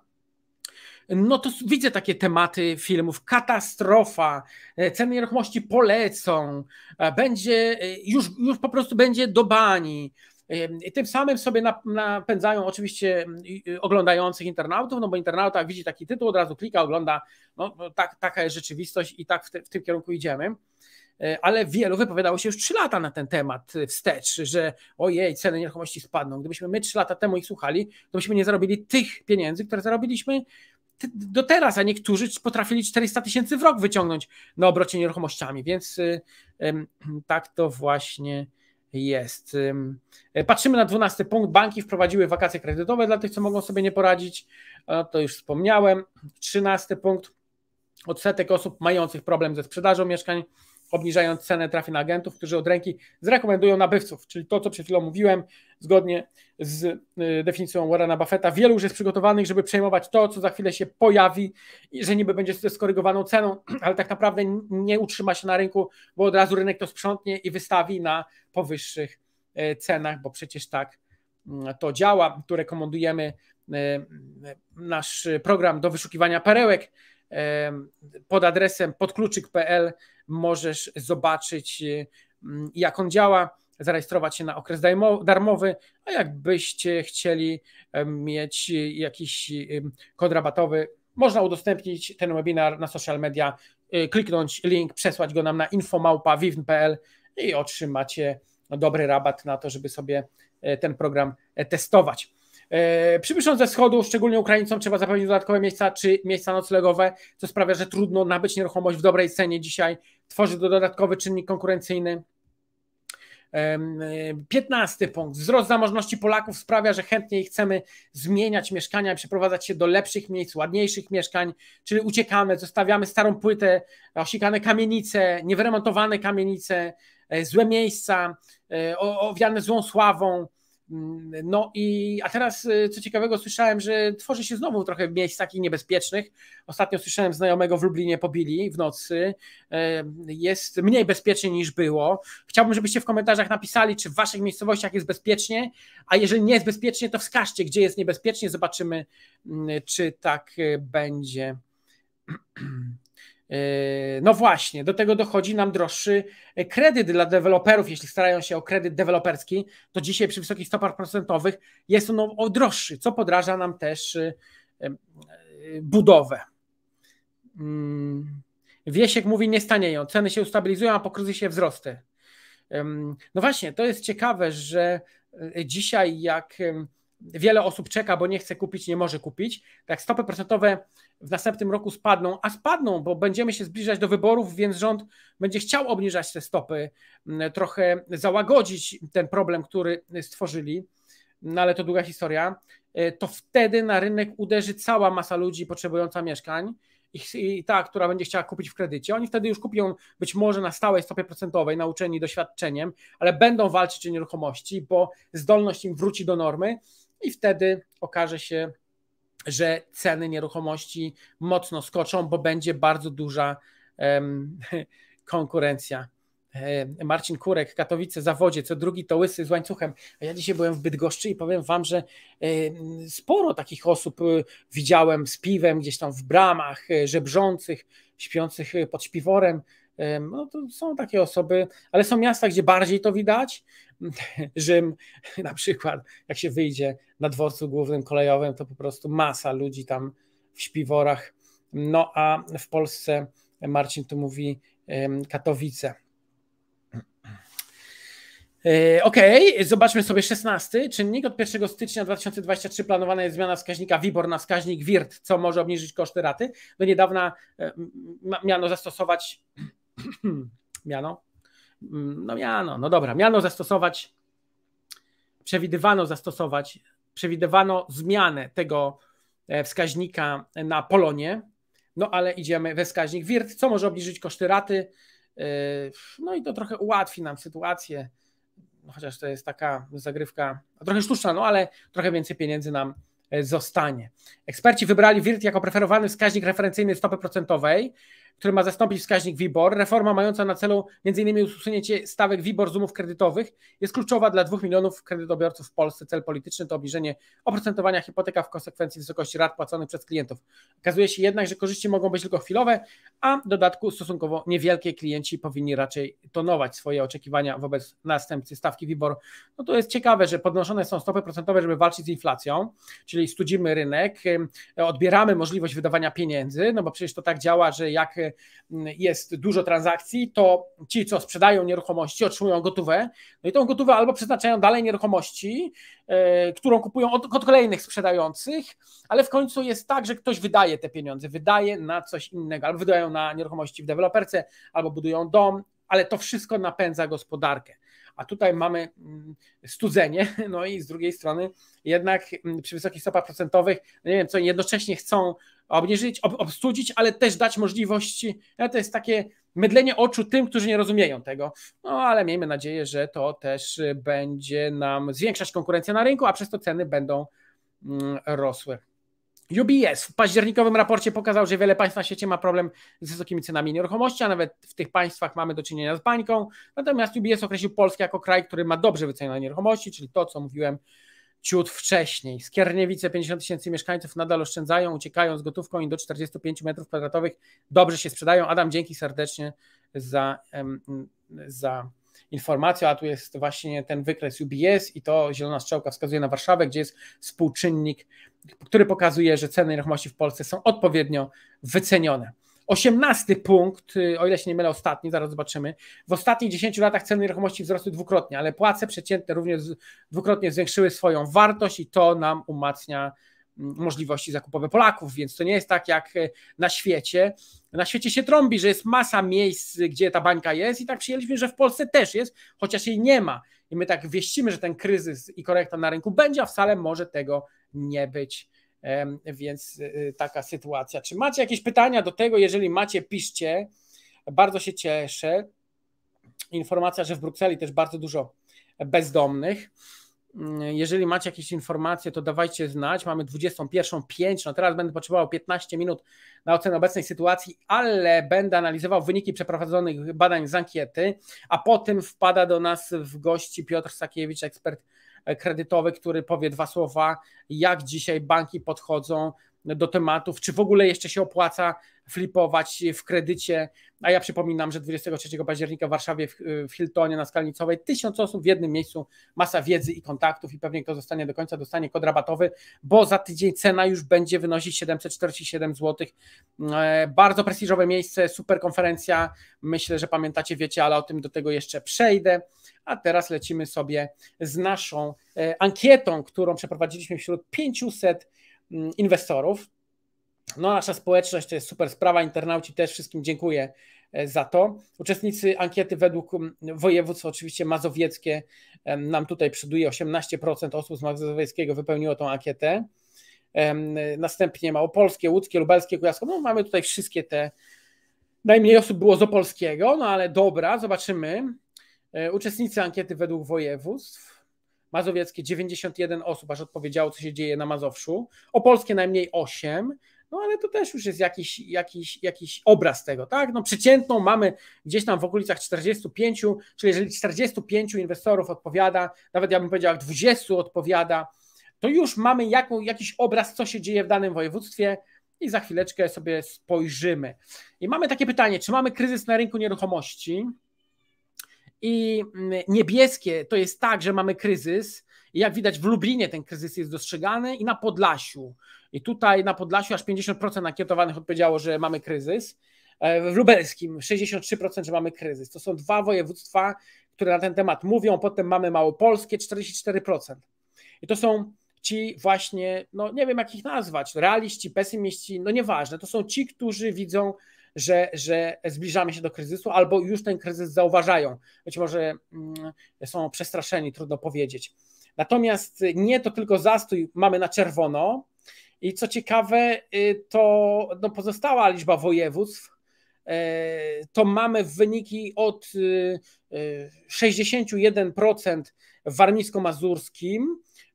Speaker 1: no to widzę takie tematy filmów. Katastrofa, e, ceny nieruchomości polecą, e, będzie, już, już po prostu będzie do bani, i tym samym sobie napędzają oczywiście y, oglądających internautów, no bo internauta widzi taki tytuł, od razu klika, ogląda, no tak, taka jest rzeczywistość i tak w, te, w tym kierunku idziemy e, ale wielu wypowiadało się już trzy lata na ten temat y, wstecz, że ojej, ceny nieruchomości spadną. Gdybyśmy my trzy lata temu ich słuchali, to byśmy nie zarobili tych pieniędzy, które zarobiliśmy do teraz, a niektórzy potrafili 400 tysięcy w rok wyciągnąć na obrocie nieruchomościami, więc y, tak to właśnie jest. E, patrzymy na 12 punkt. Banki wprowadziły wakacje kredytowe dla tych, co mogą sobie nie poradzić. To już wspomniałem. 13 punkt. Odsetek osób mających problem ze sprzedażą mieszkań obniżając cenę trafi na agentów, którzy od ręki zrekomendują nabywców, czyli to, co przed chwilą mówiłem, zgodnie z y, definicją Warrena Buffetta, wielu już jest przygotowanych, żeby przejmować to, co za chwilę się pojawi i że niby będzie ze skorygowaną ceną, ale tak naprawdę nie utrzyma się na rynku, bo od razu rynek to sprzątnie i wystawi na powyższych e, cenach, bo przecież tak mm, to działa. Tu rekomendujemy e, nasz program do wyszukiwania perełek e, pod adresem podkluczyk.pl możesz zobaczyć, y, mm, jak on działa, zarejestrować się na okres darmowy, a jakbyście chcieli e, mieć jakiś y, kod rabatowy, można udostępnić ten webinar na social media, y, kliknąć link, przesłać go nam na infomałpa.vivn.pl i otrzymacie dobry rabat na to, żeby sobie e, ten program e, testować. E, Przybysząc ze wschodu, szczególnie Ukraińcom, trzeba zapewnić dodatkowe miejsca czy miejsca noclegowe, co sprawia, że trudno nabyć nieruchomość w dobrej cenie dzisiaj. Tworzy to dodatkowy czynnik konkurencyjny. E, piętnasty punkt. Wzrost zamożności Polaków sprawia, że chętniej chcemy zmieniać mieszkania, przeprowadzać się do lepszych miejsc, ładniejszych mieszkań, czyli uciekamy, zostawiamy starą płytę, osikane kamienice, niewyremontowane kamienice, e, złe miejsca, owiane złą sławą. Mm, no i a teraz y, co ciekawego słyszałem, że tworzy się znowu trochę miejsc takich niebezpiecznych. Ostatnio słyszałem znajomego w Lublinie pobili w nocy. Y, jest mniej bezpiecznie niż było. Chciałbym, żebyście w komentarzach napisali, czy w waszych miejscowościach jest bezpiecznie, a jeżeli nie jest bezpiecznie, to wskażcie, gdzie jest niebezpiecznie. Zobaczymy, mm, czy tak y, będzie. Yy, no właśnie, do tego dochodzi nam droższy e, kredyt dla deweloperów. Jeśli starają się o kredyt deweloperski, to dzisiaj przy wysokich stopach procentowych jest on o droższy, co podraża nam też y, y, y, budowę. Mm, Wiesiek mówi, nie stanieją, ceny się ustabilizują, a po kryzysie wzrosty. No właśnie, to jest ciekawe, że dzisiaj jak wiele osób czeka, bo nie chce kupić, nie może kupić, tak stopy procentowe w następnym roku spadną, a spadną, bo będziemy się zbliżać do wyborów, więc rząd będzie chciał obniżać te stopy, mm, trochę załagodzić ten problem, który stworzyli, no ale to długa historia, e, to wtedy na rynek uderzy cała masa ludzi potrzebująca mieszkań i ta, która będzie chciała kupić w kredycie. Oni wtedy już kupią być może na stałej stopie procentowej, nauczeni doświadczeniem, ale będą walczyć o nieruchomości, bo zdolność im wróci do normy i wtedy okaże się, że ceny nieruchomości mocno skoczą, bo będzie bardzo duża um, konkurencja. E, Marcin Kurek, Katowice, Zawodzie, co drugi to łysy z łańcuchem. A ja dzisiaj byłem w Bydgoszczy i powiem wam, że e, sporo takich osób e, widziałem z piwem gdzieś tam w bramach, żebrzących, śpiących pod śpiworem. No to są takie osoby, ale są miasta, gdzie bardziej to widać. Rzym na przykład, jak się wyjdzie na dworcu głównym kolejowym, to po prostu masa ludzi tam w śpiworach. No a w Polsce Marcin tu mówi Katowice. E, OK, zobaczmy sobie 16 czynnik. Od 1 stycznia 2023 planowana jest zmiana wskaźnika WIBOR na wskaźnik WIRT, co może obniżyć koszty raty. Do niedawna miano zastosować miano, mm, no miano, no dobra, miano zastosować, przewidywano zastosować, przewidywano zmianę tego e, wskaźnika na Polonie, no ale idziemy we wskaźnik WIRT, co może obniżyć koszty raty, e, no i to trochę ułatwi nam sytuację, chociaż to jest taka zagrywka trochę sztuczna, no ale trochę więcej pieniędzy nam e, zostanie. Eksperci wybrali WIRT jako preferowany wskaźnik referencyjny stopy procentowej, który ma zastąpić wskaźnik WIBOR. Reforma mająca na celu m.in. usunięcie stawek WIBOR z umów kredytowych jest kluczowa dla dwóch milionów kredytobiorców w Polsce. Cel polityczny to obniżenie oprocentowania hipoteka w konsekwencji wysokości rat płaconych przez klientów. Okazuje się jednak, że korzyści mogą być tylko chwilowe, a w dodatku stosunkowo niewielkie klienci powinni raczej tonować swoje oczekiwania wobec następcy stawki WIBOR. No to jest ciekawe, że podnoszone są stopy procentowe, żeby walczyć z inflacją, czyli studzimy rynek, odbieramy możliwość wydawania pieniędzy, no bo przecież to tak działa, że jak jest dużo transakcji, to ci, co sprzedają nieruchomości, otrzymują gotówę, no i tą gotówę albo przeznaczają dalej nieruchomości, e, którą kupują od, od kolejnych sprzedających, ale w końcu jest tak, że ktoś wydaje te pieniądze, wydaje na coś innego, albo wydają na nieruchomości w deweloperce, albo budują dom, ale to wszystko napędza gospodarkę a tutaj mamy mm, studzenie, no i z drugiej strony jednak mm, przy wysokich stopach procentowych, no nie wiem, co jednocześnie chcą obniżyć, obstudzić, ale też dać możliwości, to jest takie mydlenie oczu tym, którzy nie rozumieją tego, no ale miejmy nadzieję, że to też będzie nam zwiększać konkurencję na rynku, a przez to ceny będą mm, rosły. UBS w październikowym raporcie pokazał, że wiele państw na świecie ma problem z wysokimi cenami nieruchomości, a nawet w tych państwach mamy do czynienia z bańką. Natomiast UBS określił Polskę jako kraj, który ma dobrze wycenione nieruchomości, czyli to, co mówiłem ciut wcześniej. Skierniewice 50 tysięcy mieszkańców nadal oszczędzają, uciekają z gotówką i do 45 metrów kwadratowych dobrze się sprzedają. Adam, dzięki serdecznie za, za informacją, a tu jest właśnie ten wykres UBS i to zielona strzałka wskazuje na Warszawę, gdzie jest współczynnik, który pokazuje, że ceny nieruchomości w Polsce są odpowiednio wycenione. Osiemnasty punkt, y, o ile się nie mylę, ostatni, zaraz zobaczymy. W ostatnich 10 latach ceny nieruchomości wzrosły dwukrotnie, ale płace przeciętne również dwukrotnie zwiększyły swoją wartość i to nam umacnia możliwości zakupowe Polaków, więc to nie jest tak jak e, na świecie. Na świecie się trąbi, że jest masa miejsc, gdzie ta bańka jest i tak przyjęliśmy, że w Polsce też jest, chociaż jej nie ma. I my tak wieścimy, że ten kryzys i korekta na rynku będzie, a wcale może tego nie być. Więc e, e, taka sytuacja. Czy macie jakieś pytania do tego? Jeżeli macie, piszcie. Bardzo się cieszę. Informacja, że w Brukseli też bardzo dużo bezdomnych. Jeżeli macie jakieś informacje, to dawajcie znać. Mamy 21.05. No teraz będę potrzebował 15 minut na ocenę obecnej sytuacji, ale będę analizował wyniki przeprowadzonych badań z ankiety, a potem wpada do nas w gości Piotr Sakiewicz, ekspert kredytowy, który powie dwa słowa, jak dzisiaj banki podchodzą do tematów, czy w ogóle jeszcze się opłaca flipować w kredycie a ja przypominam, że 23 października w Warszawie w Hiltonie na Skalnicowej tysiąc osób w jednym miejscu, masa wiedzy i kontaktów i pewnie kto zostanie do końca dostanie kod rabatowy, bo za tydzień cena już będzie wynosić 747 zł. E, bardzo prestiżowe miejsce, super konferencja. Myślę, że pamiętacie, wiecie, ale o tym do tego jeszcze przejdę. A teraz lecimy sobie z naszą e, ankietą, którą przeprowadziliśmy wśród 500 mm, inwestorów. No, nasza społeczność to jest super sprawa. Internauci też wszystkim dziękuję e, za to. Uczestnicy ankiety według województw, oczywiście mazowieckie, nam tutaj przyduje 18% osób z mazowieckiego wypełniło tą ankietę. Następnie małopolskie, łódzkie, lubelskie, kujawskie. No, mamy tutaj wszystkie te. Najmniej osób było z opolskiego, no ale dobra, zobaczymy. E, uczestnicy ankiety według województw. Mazowieckie 91 osób aż odpowiedziało, co się dzieje na Mazowszu. Opolskie najmniej 8, no ale to też już jest jakiś, jakiś, jakiś obraz tego, tak? No przeciętną mamy gdzieś tam w okolicach 45, czyli jeżeli 45 inwestorów odpowiada, nawet ja bym powiedział, jak 20 odpowiada, to już mamy jaką, jakiś obraz, co się dzieje w danym województwie i za chwileczkę sobie spojrzymy. I mamy takie pytanie, czy mamy kryzys na rynku nieruchomości? I mm, niebieskie to jest tak, że mamy kryzys, i jak widać w Lublinie ten kryzys jest dostrzegany i na Podlasiu. I tutaj na Podlasiu aż 50% ankietowanych odpowiedziało, że mamy kryzys. E, w Lubelskim 63%, że mamy kryzys. To są dwa województwa, które na ten temat mówią. Potem mamy Małopolskie 44%. I to są ci właśnie, no nie wiem jak ich nazwać, realiści, pesymiści, no nieważne. To są ci, którzy widzą, że, że zbliżamy się do kryzysu albo już ten kryzys zauważają. Być może mm, są przestraszeni, trudno powiedzieć. Natomiast y, nie, to tylko zastój mamy na czerwono. I co ciekawe, y, to no, pozostała liczba województw, e, to mamy wyniki od 61% y, w warmińsko-mazurskim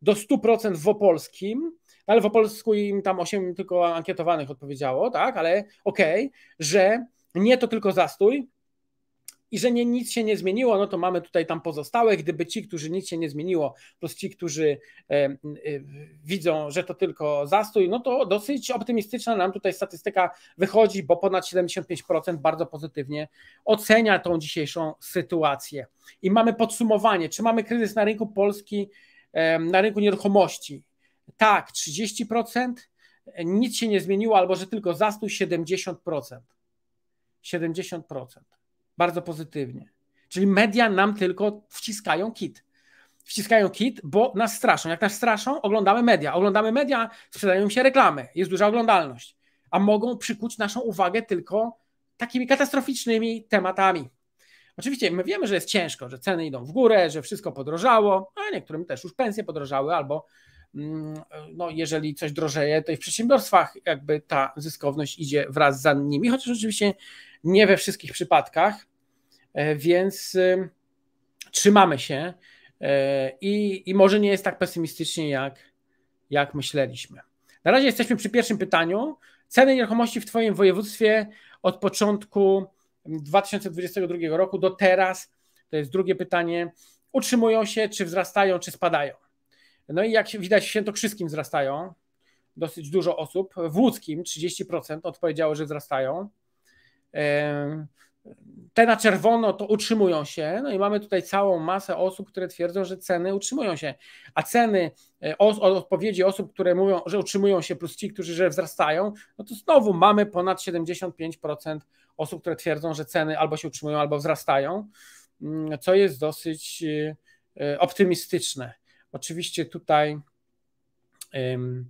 Speaker 1: do 100% w opolskim, no, ale w opolsku im tam 8 tylko ankietowanych odpowiedziało, tak, ale okej, okay, że nie to tylko zastój, i że nie, nic się nie zmieniło, no to mamy tutaj tam pozostałe. Gdyby ci, którzy nic się nie zmieniło, plus ci, którzy e, e, widzą, że to tylko zastój, no to dosyć optymistyczna nam tutaj statystyka wychodzi, bo ponad 75% bardzo pozytywnie ocenia tą dzisiejszą sytuację. I mamy podsumowanie, czy mamy kryzys na rynku Polski, e, na rynku nieruchomości. Tak, 30%, nic się nie zmieniło, albo że tylko zastój 70%. 70% bardzo pozytywnie. Czyli media nam tylko wciskają kit. Wciskają kit, bo nas straszą. Jak nas straszą, oglądamy media. Oglądamy media, sprzedają się reklamy, jest duża oglądalność. A mogą przykuć naszą uwagę tylko takimi katastroficznymi tematami. Oczywiście my wiemy, że jest ciężko, że ceny idą w górę, że wszystko podrożało, a niektórym też już pensje podrożały albo Mm, no, jeżeli coś drożeje, to i w przedsiębiorstwach jakby ta zyskowność idzie wraz za nimi, chociaż oczywiście nie we wszystkich przypadkach, e, więc e, trzymamy się e, i, i może nie jest tak pesymistycznie, jak, jak myśleliśmy. Na razie jesteśmy przy pierwszym pytaniu. Ceny nieruchomości w Twoim województwie od początku 2022 roku do teraz, to jest drugie pytanie, utrzymują się, czy wzrastają, czy spadają? No i jak się widać, w Świętokrzyskim wzrastają. Dosyć dużo osób. W Łódzkim 30% odpowiedziało, że wzrastają. Te na czerwono to utrzymują się, no i mamy tutaj całą masę osób, które twierdzą, że ceny utrzymują się. A ceny e, os odpowiedzi osób, które mówią, że utrzymują się, plus ci, którzy że wzrastają, no to znowu mamy ponad 75% osób, które twierdzą, że ceny albo się utrzymują, albo wzrastają, mm, co jest dosyć e, e, optymistyczne. Oczywiście tutaj wiem,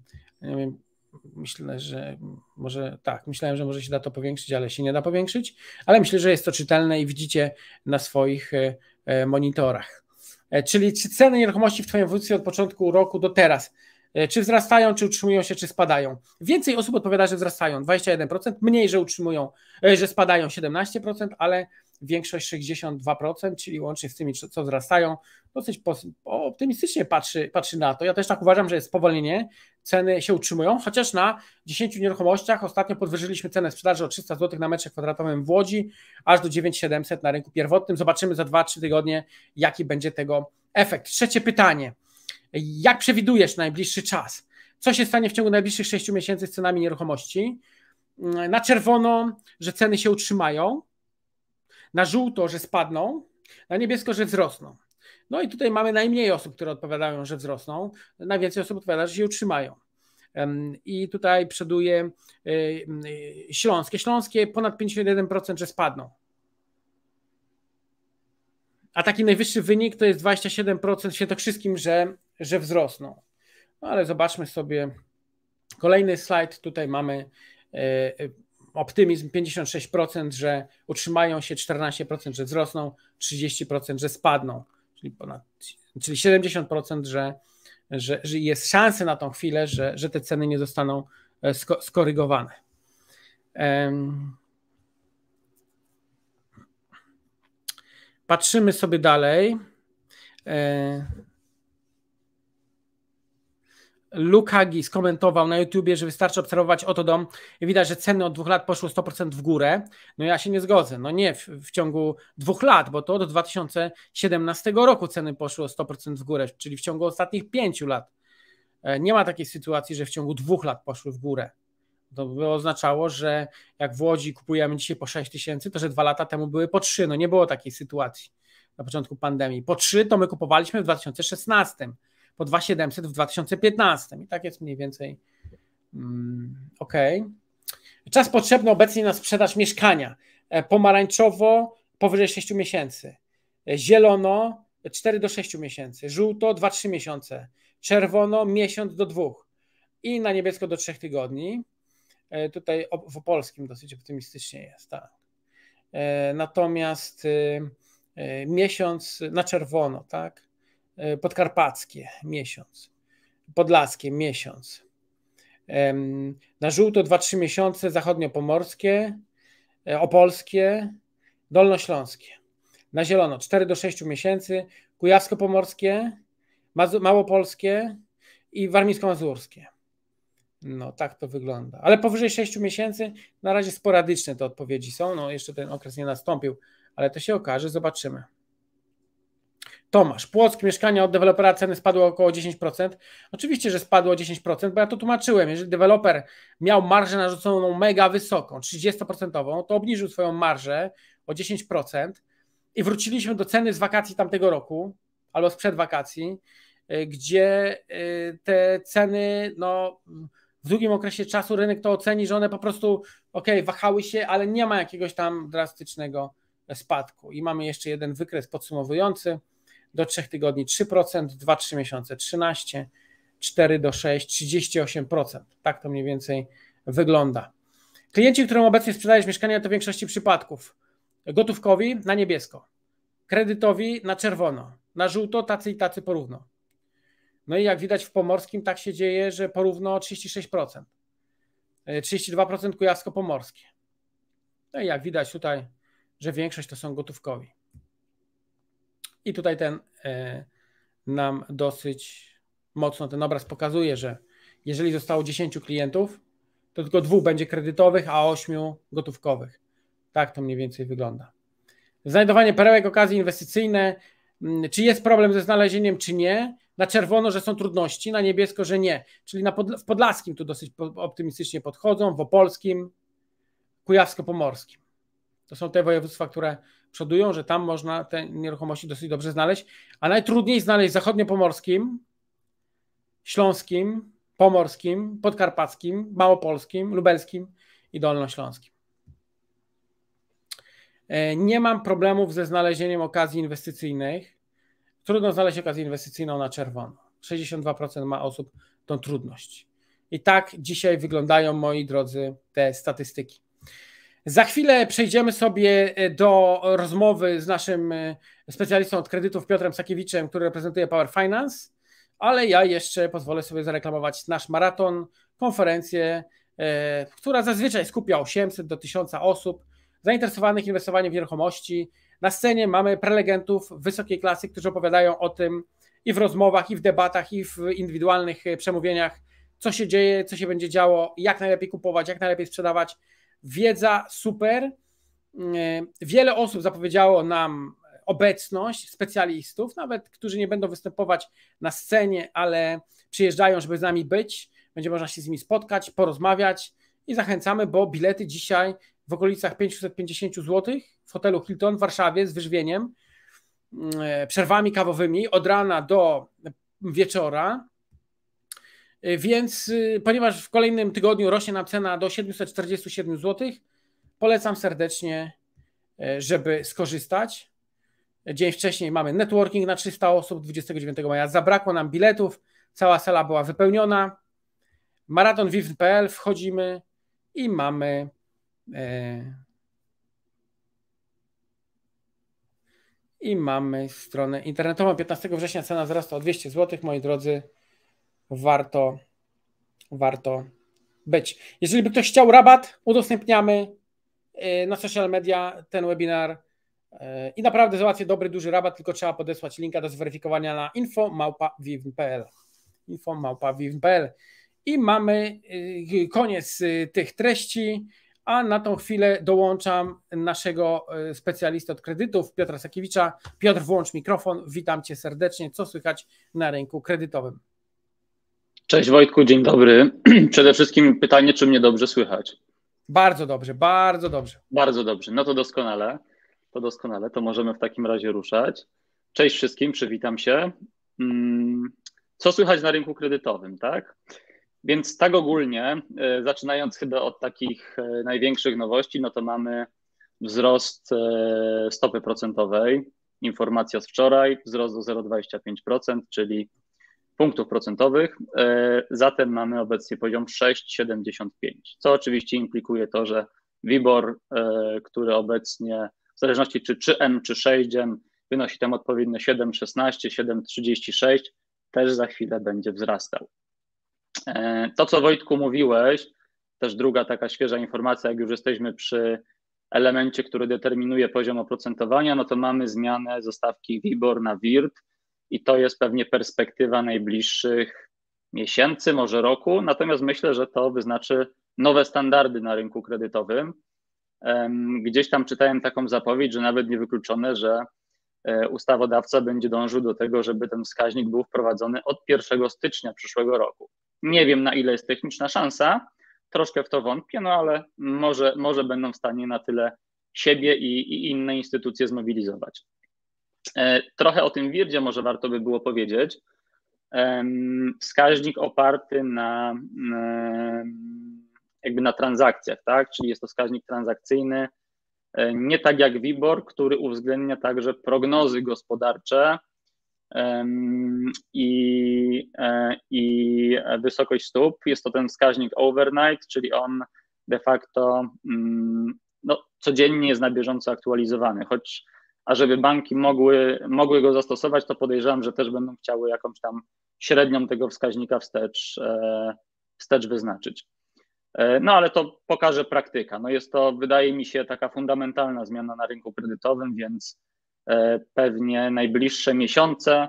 Speaker 1: myślę, że może tak, myślałem, że może się da to powiększyć, ale się nie da powiększyć, ale myślę, że jest to czytelne i widzicie na swoich e, e, monitorach. E, czyli czy ceny nieruchomości w Twoim województwie od początku roku do teraz, czy wzrastają, czy utrzymują się, czy spadają? Więcej osób odpowiada, że wzrastają 21%, mniej, że utrzymują, że spadają 17%, ale większość 62%, czyli łącznie z tymi, co wzrastają, dosyć optymistycznie patrzy, patrzy na to. Ja też tak uważam, że jest spowolnienie, ceny się utrzymują, chociaż na 10 nieruchomościach ostatnio podwyżyliśmy cenę sprzedaży o 300 zł na metrze kwadratowym w Łodzi, aż do 9700 na rynku pierwotnym. Zobaczymy za 2-3 tygodnie, jaki będzie tego efekt. Trzecie pytanie. Jak przewidujesz najbliższy czas? Co się stanie w ciągu najbliższych 6 miesięcy z cenami nieruchomości? Na czerwono, że ceny się utrzymają, na żółto, że spadną, na niebiesko, że wzrosną. No i tutaj mamy najmniej osób, które odpowiadają, że wzrosną, najwięcej osób odpowiada, że się utrzymają. I tutaj przoduje y, y, śląskie. Śląskie ponad 51%, że spadną. A taki najwyższy wynik to jest 27% świętokrzyskim, że, że wzrosną. No ale zobaczmy sobie kolejny slajd. Tutaj mamy y, optymizm 56%, że utrzymają się, 14%, że wzrosną, 30%, że spadną, czyli ponad, czyli 70%, że, że, że jest szansa na tą chwilę, że, że te ceny nie zostaną e, skorygowane. Patrzymy sobie dalej. E, Lukagi skomentował na YouTubie, że wystarczy obserwować oto dom i widać, że ceny od dwóch lat poszły 100% w górę. No ja się nie zgodzę. No nie w, w ciągu dwóch lat, bo to od 2017 roku ceny poszły 100% w górę, czyli w ciągu ostatnich pięciu lat. E, nie ma takiej sytuacji, że w ciągu dwóch lat poszły w górę. To by oznaczało, że jak w Łodzi kupujemy dzisiaj po 6 tysięcy, to że dwa lata temu były po 3. No nie było takiej sytuacji na początku pandemii. Po 3 to my kupowaliśmy w 2016 po 2700 w 2015 i tak jest mniej więcej mm, ok. Czas potrzebny obecnie na sprzedaż mieszkania. E, pomarańczowo powyżej 6 miesięcy. E, zielono 4 do 6 miesięcy. Żółto 2-3 miesiące. Czerwono miesiąc do dwóch. I na niebiesko do 3 tygodni. E, tutaj w opolskim dosyć optymistycznie jest, tak. Natomiast y, y, miesiąc na czerwono, tak? E, podkarpackie miesiąc, podlaskie miesiąc. Na żółto 2-3 miesiące zachodniopomorskie, e, opolskie, dolnośląskie. Na zielono 4 do 6 miesięcy kujawsko-pomorskie, małopolskie i warmińsko-mazurskie. No, tak to wygląda. Ale powyżej 6 miesięcy na razie sporadyczne te odpowiedzi są. No, jeszcze ten okres nie nastąpił, ale to się okaże, zobaczymy. Tomasz, Płock, mieszkania od dewelopera ceny spadły około 10%. Oczywiście, że spadło 10%, bo ja to tłumaczyłem. Jeżeli deweloper miał marżę narzuconą mega wysoką, 30%, to obniżył swoją marżę o 10% i wróciliśmy do ceny z wakacji tamtego roku albo sprzed wakacji, y, gdzie y, te ceny, no w długim okresie czasu rynek to oceni, że one po prostu, ok, wahały się, ale nie ma jakiegoś tam drastycznego spadku. I mamy jeszcze jeden wykres podsumowujący do 3 tygodni 3%, 2-3 miesiące 13%, 4 do 6, 38%. Tak to mniej więcej wygląda. Klienci, którym obecnie sprzedajesz mieszkania, to w większości przypadków gotówkowi na niebiesko, kredytowi na czerwono, na żółto tacy i tacy porówno. No i jak widać w Pomorskim tak się dzieje, że porówno 36%, 32% e, kujawsko-pomorskie. No i jak widać tutaj, że większość to są gotówkowi. I tutaj ten e, nam dosyć mocno ten obraz pokazuje, że jeżeli zostało 10 klientów, to tylko dwóch będzie kredytowych, a ośmiu gotówkowych. Tak to mniej więcej wygląda. Znajdowanie perełek okazji inwestycyjne. Mm, czy jest problem ze znalezieniem, czy nie? Na czerwono, że są trudności, na niebiesko, że nie. Czyli na w Podlaskim tu dosyć optymistycznie podchodzą, w Opolskim, Kujawsko-Pomorskim. To są te województwa, które przodują, że tam można te nieruchomości dosyć dobrze znaleźć, a najtrudniej znaleźć zachodniopomorskim, śląskim, pomorskim, podkarpackim, małopolskim, lubelskim i dolnośląskim. E, nie mam problemów ze znalezieniem okazji inwestycyjnych. Trudno znaleźć okazję inwestycyjną na czerwono. 62% ma osób tą trudność. I tak dzisiaj wyglądają, moi drodzy, te statystyki. Za chwilę przejdziemy sobie e, do rozmowy z naszym e, specjalistą od kredytów Piotrem Sakiewiczem, który reprezentuje Power Finance, ale ja jeszcze pozwolę sobie zareklamować nasz maraton, konferencję, e, która zazwyczaj skupia 800 do 1000 osób zainteresowanych inwestowaniem w nieruchomości. Na scenie mamy prelegentów wysokiej klasy, którzy opowiadają o tym i w rozmowach, i w debatach, i w indywidualnych przemówieniach, co się dzieje, co się będzie działo, jak najlepiej kupować, jak najlepiej sprzedawać wiedza super. E, wiele osób zapowiedziało nam obecność specjalistów, nawet którzy nie będą występować na scenie, ale przyjeżdżają, żeby z nami być. Będzie można się z nimi spotkać, porozmawiać i zachęcamy, bo bilety dzisiaj w okolicach 550 zł w hotelu Hilton w Warszawie z wyżywieniem, e, przerwami kawowymi od rana do wieczora. E, więc y, ponieważ w kolejnym tygodniu rośnie nam cena do 747 zł, polecam serdecznie, e, żeby skorzystać. Dzień wcześniej mamy networking na 300 osób 29 maja. Zabrakło nam biletów, cała sala była wypełniona. Maraton VIV.pl wchodzimy i mamy e, i mamy stronę internetową. 15 września cena wzrasta o 200 zł, moi drodzy warto, warto być. Jeżeli by ktoś chciał rabat, udostępniamy y, na social media ten webinar y, i naprawdę załatwię dobry, duży rabat, tylko trzeba podesłać linka do zweryfikowania na info.małpa.vivn.pl info.małpa.vivn.pl i mamy y, koniec tych treści, a na tą chwilę dołączam naszego specjalistę od kredytów, Piotra Sakiewicza. Piotr, włącz mikrofon, witam Cię serdecznie. Co słychać na rynku kredytowym?
Speaker 2: Cześć Wojtku, dzień dobry. Przede wszystkim pytanie, czy mnie dobrze słychać?
Speaker 1: Bardzo dobrze, bardzo dobrze.
Speaker 2: Bardzo dobrze, no to doskonale. To doskonale, to możemy w takim razie ruszać. Cześć wszystkim, przywitam się. Mm, co słychać na rynku kredytowym, tak? Więc tak ogólnie, e, zaczynając chyba od takich e, największych nowości, no to mamy wzrost e, stopy procentowej. Informacja z wczoraj, wzrost do 0,25%, czyli punktów procentowych. E, zatem mamy obecnie poziom 6,75, co oczywiście implikuje to, że WIBOR, e, który obecnie w zależności czy 3M czy 6M wynosi tam odpowiednio 7,16, 7,36, też za chwilę będzie wzrastał. E, to, co Wojtku mówiłeś, też druga taka świeża informacja, jak już jesteśmy przy elemencie, który determinuje poziom oprocentowania, no to mamy zmianę zostawki WIBOR na WIRT i to jest pewnie perspektywa najbliższych miesięcy, może roku. Natomiast myślę, że to wyznaczy nowe standardy na rynku kredytowym. Gdzieś tam czytałem taką zapowiedź, że nawet niewykluczone, że e, ustawodawca będzie dążył do tego, żeby ten wskaźnik był wprowadzony od 1 stycznia przyszłego roku. Nie wiem, na ile jest techniczna szansa, troszkę w to wątpię, no ale może, może będą w stanie na tyle siebie i, i inne instytucje zmobilizować. E, trochę o tym wirdzie może warto by było powiedzieć. Wskaźnik oparty na jakby na transakcjach, tak? Czyli jest to wskaźnik transakcyjny, e, nie tak jak WIBOR, który uwzględnia także prognozy gospodarcze i, e, i wysokość stóp. Jest to ten wskaźnik overnight, czyli on de facto mm, no, codziennie jest na bieżąco aktualizowany, choć a żeby banki mogły, mogły go zastosować, to podejrzewam, że też będą chciały jakąś tam średnią tego wskaźnika wstecz, e, wstecz wyznaczyć. E, no ale to pokaże praktyka. No jest to, wydaje mi się, taka fundamentalna zmiana na rynku kredytowym, więc e, pewnie najbliższe miesiące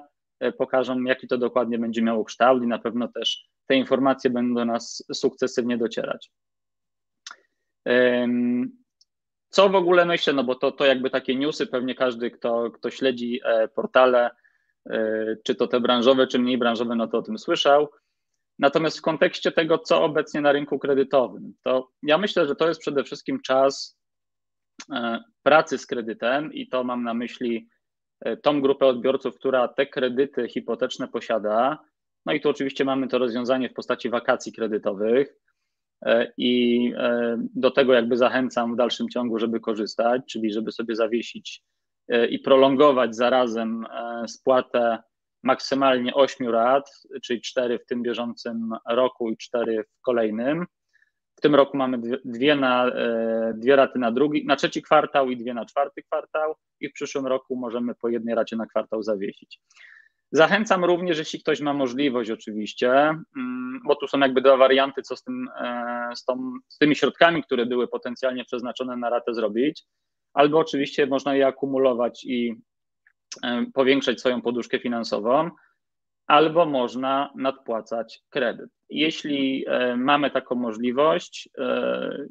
Speaker 2: pokażą, jaki to dokładnie będzie miało kształt i na pewno też te informacje będą do nas sukcesywnie docierać co w ogóle myślę, no bo to, to jakby takie newsy, pewnie każdy, kto, kto śledzi e, portale, e, czy to te branżowe, czy mniej branżowe, no to o tym słyszał. Natomiast w kontekście tego, co obecnie na rynku kredytowym, to ja myślę, że to jest przede wszystkim czas e, pracy z kredytem i to mam na myśli tą grupę odbiorców, która te kredyty hipoteczne posiada. No i tu oczywiście mamy to rozwiązanie w postaci wakacji kredytowych. E, i e, do tego jakby zachęcam w dalszym ciągu, żeby korzystać, czyli żeby sobie zawiesić e, i prolongować zarazem spłatę maksymalnie 8 rat, czyli 4 w tym bieżącym roku i 4 w kolejnym. W tym roku mamy dwie, na, dwie raty na drugi, na trzeci kwartał i dwie na czwarty kwartał i w przyszłym roku możemy po jednej racie na kwartał zawiesić. Zachęcam również, jeśli ktoś ma możliwość, oczywiście, mm, bo tu są jakby dwa warianty, co z, tym, e, z, tą, z tymi środkami, które były potencjalnie przeznaczone na ratę zrobić, albo oczywiście można je akumulować i e, powiększać swoją poduszkę finansową, albo można nadpłacać kredyt. Jeśli e, mamy taką możliwość,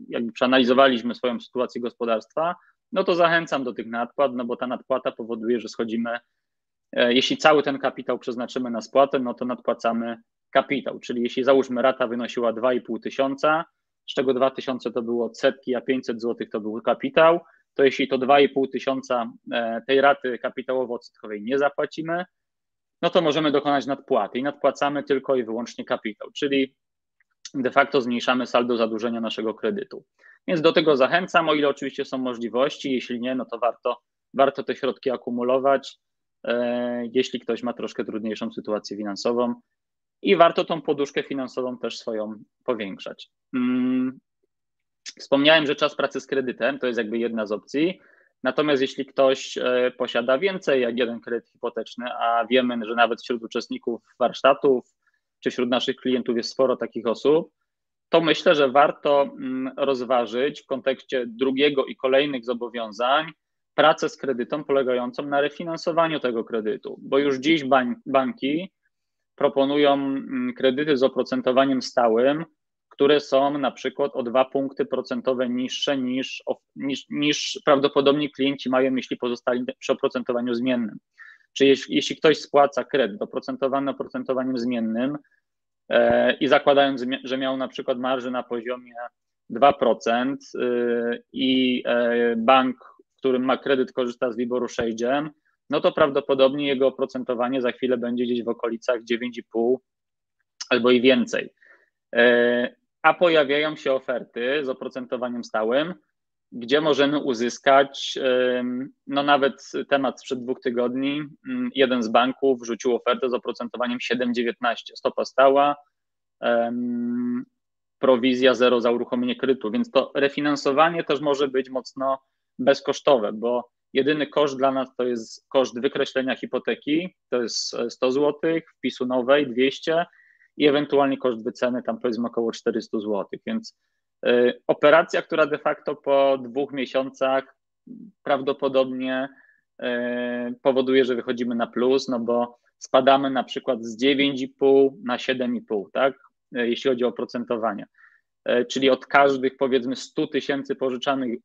Speaker 2: jakby przeanalizowaliśmy swoją sytuację gospodarstwa, no to zachęcam do tych nadpłat, no bo ta nadpłata powoduje, że schodzimy E, jeśli cały ten kapitał przeznaczymy na spłatę, no to nadpłacamy kapitał, czyli jeśli załóżmy rata wynosiła 2,5 tysiąca, z czego 2 tysiące to było odsetki, a 500 zł to był kapitał, to jeśli to 2,5 tysiąca e, tej raty kapitałowo-odsetkowej nie zapłacimy, no to możemy dokonać nadpłaty i nadpłacamy tylko i wyłącznie kapitał, czyli de facto zmniejszamy saldo zadłużenia naszego kredytu. Więc do tego zachęcam, o ile oczywiście są możliwości, jeśli nie, no to warto, warto te środki akumulować. E, jeśli ktoś ma troszkę trudniejszą sytuację finansową i warto tą poduszkę finansową też swoją powiększać. Mm, wspomniałem, że czas pracy z kredytem to jest jakby jedna z opcji. Natomiast jeśli ktoś e, posiada więcej jak jeden kredyt hipoteczny, a wiemy, że nawet wśród uczestników warsztatów czy wśród naszych klientów jest sporo takich osób, to myślę, że warto mm, rozważyć w kontekście drugiego i kolejnych zobowiązań pracę z kredytem polegającą na refinansowaniu tego kredytu, bo już dziś bań, banki proponują mm, kredyty z oprocentowaniem stałym, które są na przykład o dwa punkty procentowe niższe niż, niż, niż prawdopodobnie klienci mają, jeśli pozostali przy oprocentowaniu zmiennym. Czyli jeśli, jeśli ktoś spłaca kredyt oprocentowany oprocentowaniem zmiennym e, i zakładając, że miał na przykład marżę na poziomie 2% y, i e, bank w którym ma kredyt, korzysta z Liboru 6M, no to prawdopodobnie jego oprocentowanie za chwilę będzie gdzieś w okolicach 9,5 albo i więcej. E, a pojawiają się oferty z oprocentowaniem stałym, gdzie możemy uzyskać, no nawet temat sprzed dwóch tygodni, mm, jeden z banków wrzucił ofertę z oprocentowaniem 7,19, stopa stała, prowizja zero za uruchomienie kredytu, więc to refinansowanie też może być mocno bezkosztowe, bo jedyny koszt dla nas to jest koszt wykreślenia hipoteki, to jest 100 e, zł, wpisu nowej 200 i ewentualnie koszt wyceny, tam powiedzmy około 400 zł, więc e, operacja, która de facto po dwóch miesiącach prawdopodobnie e, powoduje, że wychodzimy na plus, no bo spadamy na przykład z 9,5 na 7,5, tak? Jeśli chodzi o procentowanie. E, czyli od każdych powiedzmy 100 tysięcy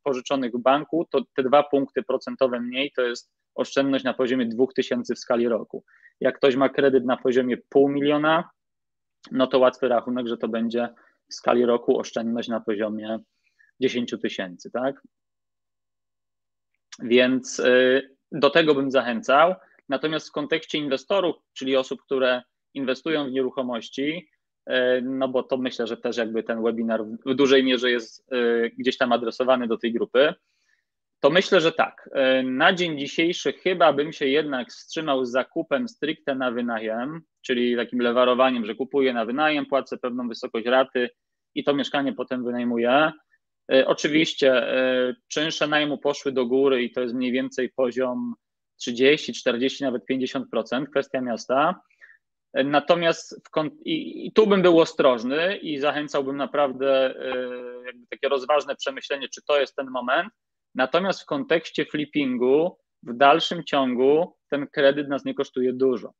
Speaker 2: pożyczonych banku, to te dwa punkty procentowe mniej to jest oszczędność na poziomie 2000 w skali roku. Jak ktoś ma kredyt na poziomie pół miliona, no to łatwy rachunek, że to będzie w skali roku oszczędność na poziomie 10 tysięcy, tak? Więc e, do tego bym zachęcał. Natomiast w kontekście inwestorów, czyli osób, które inwestują w nieruchomości, E, no bo to myślę, że też jakby ten webinar w dużej mierze jest e, gdzieś tam adresowany do tej grupy. To myślę, że tak. E, na dzień dzisiejszy chyba bym się jednak wstrzymał z zakupem stricte na wynajem, czyli takim lewarowaniem, że kupuję na wynajem, płacę pewną wysokość raty i to mieszkanie potem wynajmuję. Oczywiście czynsze najmu poszły do góry i to jest mniej więcej poziom 30, 40, nawet 50%, kwestia miasta. Natomiast kont- i, i, tu bym był ostrożny i zachęcałbym naprawdę y, jakby takie rozważne przemyślenie, czy to jest ten moment. Natomiast w kontekście flippingu w dalszym ciągu ten kredyt nas nie kosztuje dużo.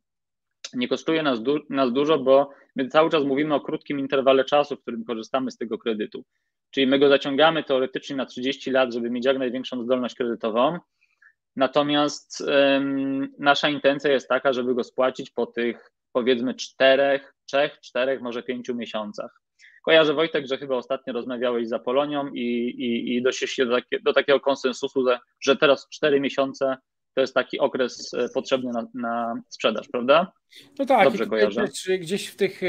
Speaker 2: Nie kosztuje nas, du- nas dużo, bo my cały czas mówimy o krótkim interwale czasu, w którym korzystamy z tego kredytu. Czyli my go zaciągamy teoretycznie na 30 lat, żeby mieć jak największą zdolność kredytową. Natomiast nasza intencja jest taka, żeby go spłacić po tych powiedzmy czterech, trzech, czterech, może pięciu miesiącach. Kojarzę Wojtek, że chyba ostatnio rozmawiałeś za Polonią i, i, i doszliście do, takie, do, takiego konsensusu, że, że teraz cztery miesiące to jest taki okres e, potrzebny na, na sprzedaż, prawda? No tak, Dobrze kojarzę.
Speaker 1: E, gdzieś w tych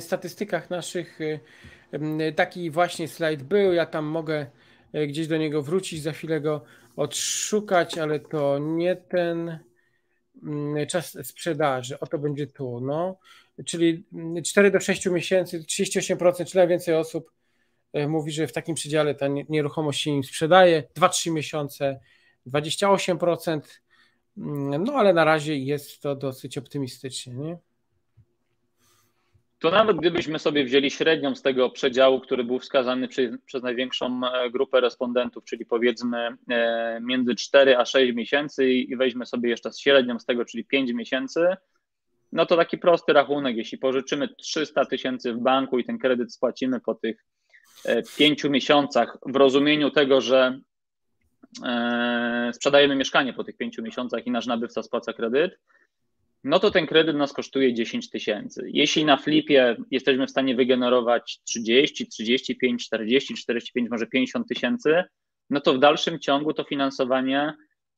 Speaker 1: statystykach naszych e, taki właśnie slajd był, ja tam mogę gdzieś do niego wrócić, za chwilę go odszukać, ale to nie ten. Mm, czas sprzedaży, oto będzie tu, no, czyli 4 mm, do 6 miesięcy, 38%, czyli najwięcej osób e, mówi, że w takim przedziale ta nieruchomość się im sprzedaje, 2-3 miesiące, 28%, mm, no ale na razie jest to dosyć optymistycznie, nie?
Speaker 2: to nawet gdybyśmy sobie wzięli średnią z tego przedziału, który był wskazany przy, przez największą e, grupę respondentów, czyli powiedzmy e, między 4 a 6 miesięcy i weźmy sobie jeszcze średnią z tego, czyli 5 miesięcy, no to taki prosty rachunek, jeśli pożyczymy 300 tysięcy w banku i ten kredyt spłacimy po tych 5 e, miesiącach w rozumieniu tego, że sprzedajemy mieszkanie po tych 5 miesiącach i nasz nabywca spłaca kredyt, no to ten kredyt nas kosztuje 10 tysięcy. Jeśli na flipie jesteśmy w stanie wygenerować 30, 35, 40, 45, może 50 tysięcy, no to w dalszym ciągu to finansowanie,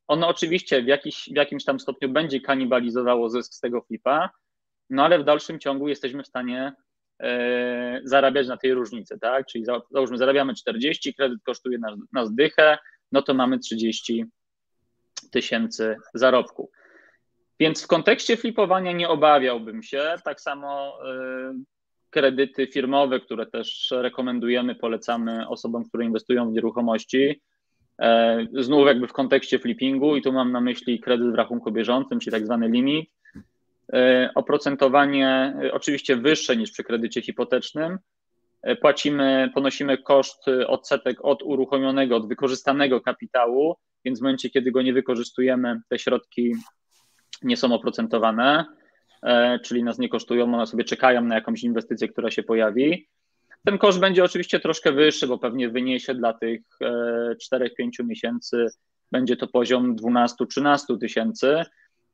Speaker 2: ono oczywiście w, jakiś, w jakimś tam stopniu będzie kanibalizowało zysk z tego flipa, no ale w dalszym ciągu jesteśmy w stanie yy, zarabiać na tej różnicy, tak? Czyli za, załóżmy, zarabiamy 40, kredyt kosztuje nas, nas dychę, no to mamy 30 tysięcy zarobku. Więc w kontekście flipowania nie obawiałbym się. Tak samo y, kredyty firmowe, które też rekomendujemy, polecamy osobom, które inwestują w nieruchomości. E, znów jakby w kontekście flippingu i tu mam na myśli kredyt w rachunku bieżącym, czyli tak zwany limit. E, oprocentowanie e, oczywiście wyższe niż przy kredycie hipotecznym. Płacimy, ponosimy koszt odsetek od uruchomionego, od wykorzystanego kapitału, więc w momencie, kiedy go nie wykorzystujemy, te środki nie są oprocentowane, e, czyli nas nie kosztują, one sobie czekają na jakąś inwestycję, która się pojawi. Ten koszt będzie oczywiście troszkę wyższy, bo pewnie wyniesie dla tych 4-5 e, miesięcy, będzie to poziom 12-13 tysięcy.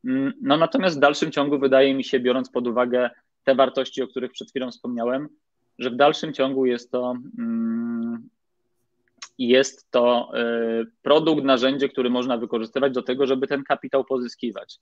Speaker 2: Mm, no natomiast w dalszym ciągu wydaje mi się, biorąc pod uwagę te wartości, o których przed chwilą wspomniałem, że w dalszym ciągu jest to, mm, jest to e, produkt, narzędzie, który można wykorzystywać do tego, żeby ten kapitał pozyskiwać.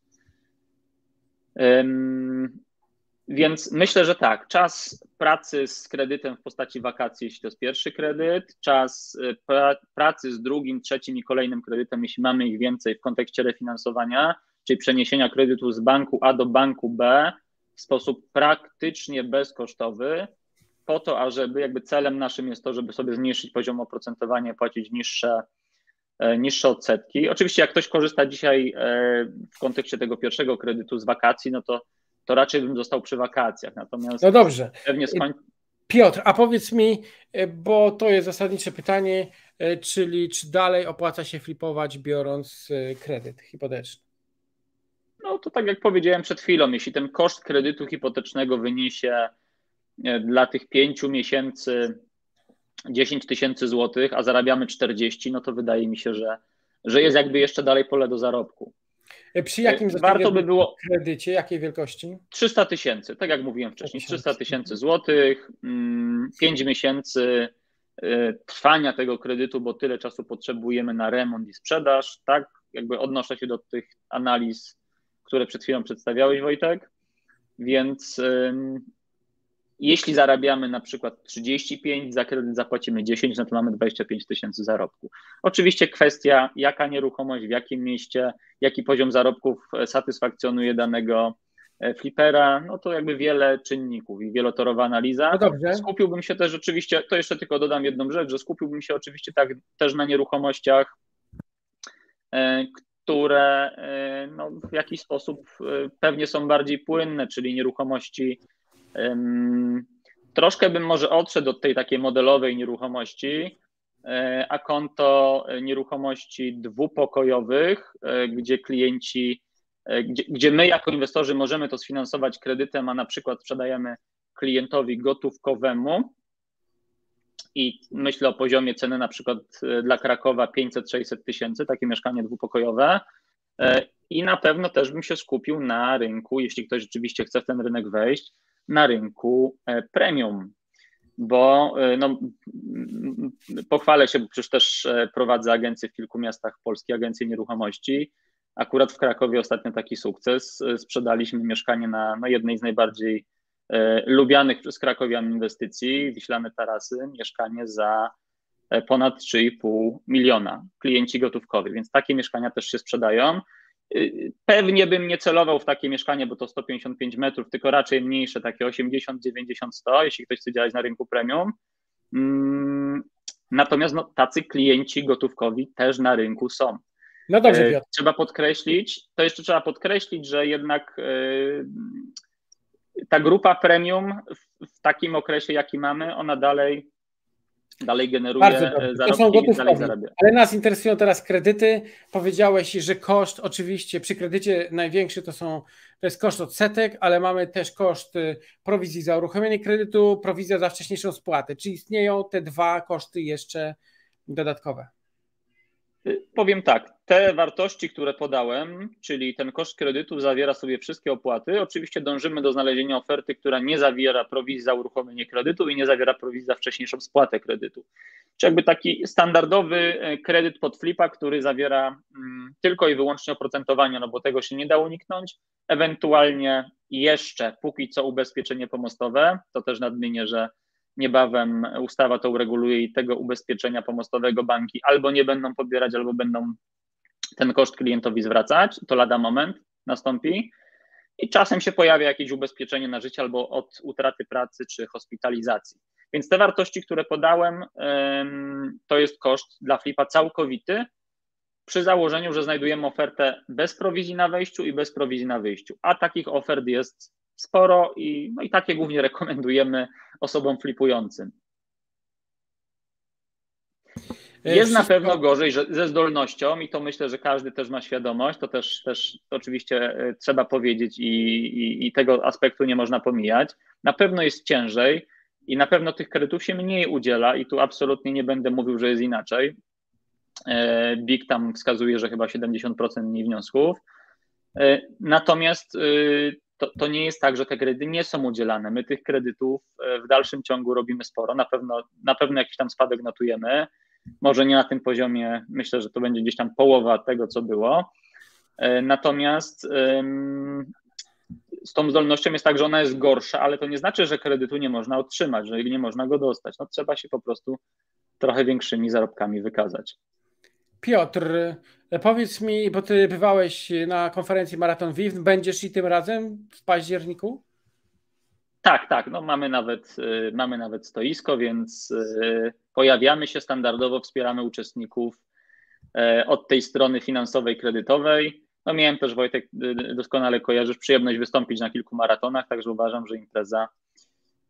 Speaker 2: Więc myślę, że tak, czas pracy z kredytem w postaci wakacji, jeśli to jest pierwszy kredyt, czas e, pra pracy z drugim, trzecim i kolejnym kredytem, jeśli mamy ich więcej w kontekście refinansowania, czyli przeniesienia kredytu z banku A do banku B w sposób praktycznie bezkosztowy, po to, ażeby jakby celem naszym jest to, żeby sobie zmniejszyć poziom oprocentowania, płacić niższe E, niższe odsetki. Oczywiście, jak ktoś korzysta dzisiaj e, w kontekście tego pierwszego kredytu z wakacji, no to, to raczej bym został przy wakacjach. Natomiast no dobrze. Pewnie e, skoń...
Speaker 1: Piotr, a powiedz mi, bo to jest zasadnicze pytanie, czyli czy dalej opłaca się flipować biorąc kredyt hipoteczny?
Speaker 2: No to tak jak powiedziałem przed chwilą, jeśli ten koszt kredytu hipotecznego wyniesie dla tych pięciu miesięcy 10 tysięcy złotych, a zarabiamy 40, no to wydaje mi się, że, że jest jakby jeszcze dalej pole do zarobku. E, przy jakim e, warto by było
Speaker 1: kredycie, jakiej wielkości?
Speaker 2: 300 tysięcy, tak jak mówiłem wcześniej, 300 tysięcy złotych, 5 mm, miesięcy e, trwania tego kredytu, bo tyle czasu potrzebujemy na remont i sprzedaż, tak? Jakby odnoszę się do tych analiz, które przed chwilą przedstawiałeś, Wojtek. Więc jeśli zarabiamy na przykład 35, za kredyt zapłacimy 10, no to mamy 25 tysięcy zarobku. Oczywiście kwestia, jaka nieruchomość, w jakim mieście, jaki poziom zarobków e, satysfakcjonuje danego e, flipera, no to jakby wiele czynników i wielotorowa analiza. No skupiłbym się też oczywiście, to jeszcze tylko dodam jedną rzecz, że skupiłbym się oczywiście tak też na nieruchomościach, e, które no, w jakiś sposób pewnie są bardziej płynne, czyli nieruchomości Troszkę bym może odszedł od tej takiej modelowej nieruchomości, e, a konto e, nieruchomości dwupokojowych, e, gdzie klienci, gdzie, gdzie my jako inwestorzy możemy to sfinansować kredytem, a na przykład sprzedajemy klientowi gotówkowemu, i myślę o poziomie ceny na przykład dla Krakowa 500-600 tysięcy, takie mieszkanie dwupokojowe. I na pewno też bym się skupił na rynku, jeśli ktoś rzeczywiście chce w ten rynek wejść, na rynku e, premium. Bo e, no, pochwalę się, bo przecież też e, prowadzę agencję w kilku miastach Polski, agencję nieruchomości. Akurat w Krakowie ostatnio taki sukces. Sprzedaliśmy mieszkanie na no, jednej z najbardziej lubianych przez Krakowian inwestycji, Wiślane Tarasy, mieszkanie za ponad 3,5 miliona klienci gotówkowi, więc takie mieszkania też się sprzedają. Pewnie bym nie celował w takie mieszkanie, bo to 155 metrów, tylko raczej mniejsze, takie 80, 90, 100, jeśli ktoś chce działać na rynku premium. Mm, natomiast no, tacy klienci gotówkowi też na rynku są. No dobrze, e, Trzeba podkreślić, to jeszcze trzeba podkreślić, że jednak e, ta grupa premium w takim okresie, jaki mamy, ona dalej dalej generuje Bardzo e, zarobki, to są Ale nas
Speaker 1: interesują teraz kredyty. Powiedziałeś, że koszt oczywiście przy kredycie największy to są to jest koszt odsetek, ale mamy też koszt y, prowizji za uruchomienie kredytu, prowizja za wcześniejszą spłatę. Czy istnieją te dwa koszty jeszcze dodatkowe?
Speaker 2: Powiem tak, te wartości, które podałem, czyli ten koszt kredytu zawiera sobie wszystkie opłaty. Oczywiście dążymy do znalezienia oferty, która nie zawiera prowizji za uruchomienie kredytu i nie zawiera prowizji za wcześniejszą spłatę kredytu. Czy jakby taki standardowy e, kredyt pod flipa, który zawiera mm, tylko i wyłącznie oprocentowanie, no bo tego się nie da uniknąć. Ewentualnie jeszcze póki co ubezpieczenie pomostowe, to też nadmienię, że Niebawem ustawa to ureguluje i tego ubezpieczenia pomostowego banki albo nie będą pobierać, albo będą ten koszt klientowi zwracać. To lada moment nastąpi. I czasem się pojawia jakieś ubezpieczenie na życie albo od utraty pracy czy hospitalizacji. Więc te wartości, które podałem, to jest koszt dla flipa całkowity, przy założeniu, że znajdujemy ofertę bez prowizji na wejściu i bez prowizji na wyjściu. A takich ofert jest sporo i, no i takie głównie rekomendujemy osobom flipującym. E, jest na pewno gorzej że, ze zdolnością i to myślę, że każdy też ma świadomość, to też, też oczywiście e, trzeba powiedzieć i, i, i tego aspektu nie można pomijać. Na pewno jest ciężej i na pewno tych kredytów się mniej udziela i tu absolutnie nie będę mówił, że jest inaczej. E, BIG tam wskazuje, że chyba 70% mniej wniosków. Natomiast y, to, to nie jest tak, że te kredyty nie są udzielane. My tych kredytów e, w dalszym ciągu robimy sporo. Na pewno, na pewno jakiś tam spadek notujemy. Może nie na tym poziomie, myślę, że to będzie gdzieś tam połowa tego, co było. E, natomiast z tą zdolnością jest tak, że ona jest gorsza, ale to nie znaczy, że kredytu nie można otrzymać, że nie można go dostać. No, trzeba się po prostu trochę większymi zarobkami wykazać.
Speaker 1: Piotr, powiedz mi, bo ty bywałeś na konferencji
Speaker 2: Maraton VIV, będziesz i tym razem w październiku? Tak, tak. No mamy, nawet, y, mamy nawet stoisko, więc y, pojawiamy się standardowo, wspieramy uczestników e, od tej strony finansowej, kredytowej. No miałem też, Wojtek, y, doskonale kojarzysz, przyjemność wystąpić na kilku maratonach, także uważam, że impreza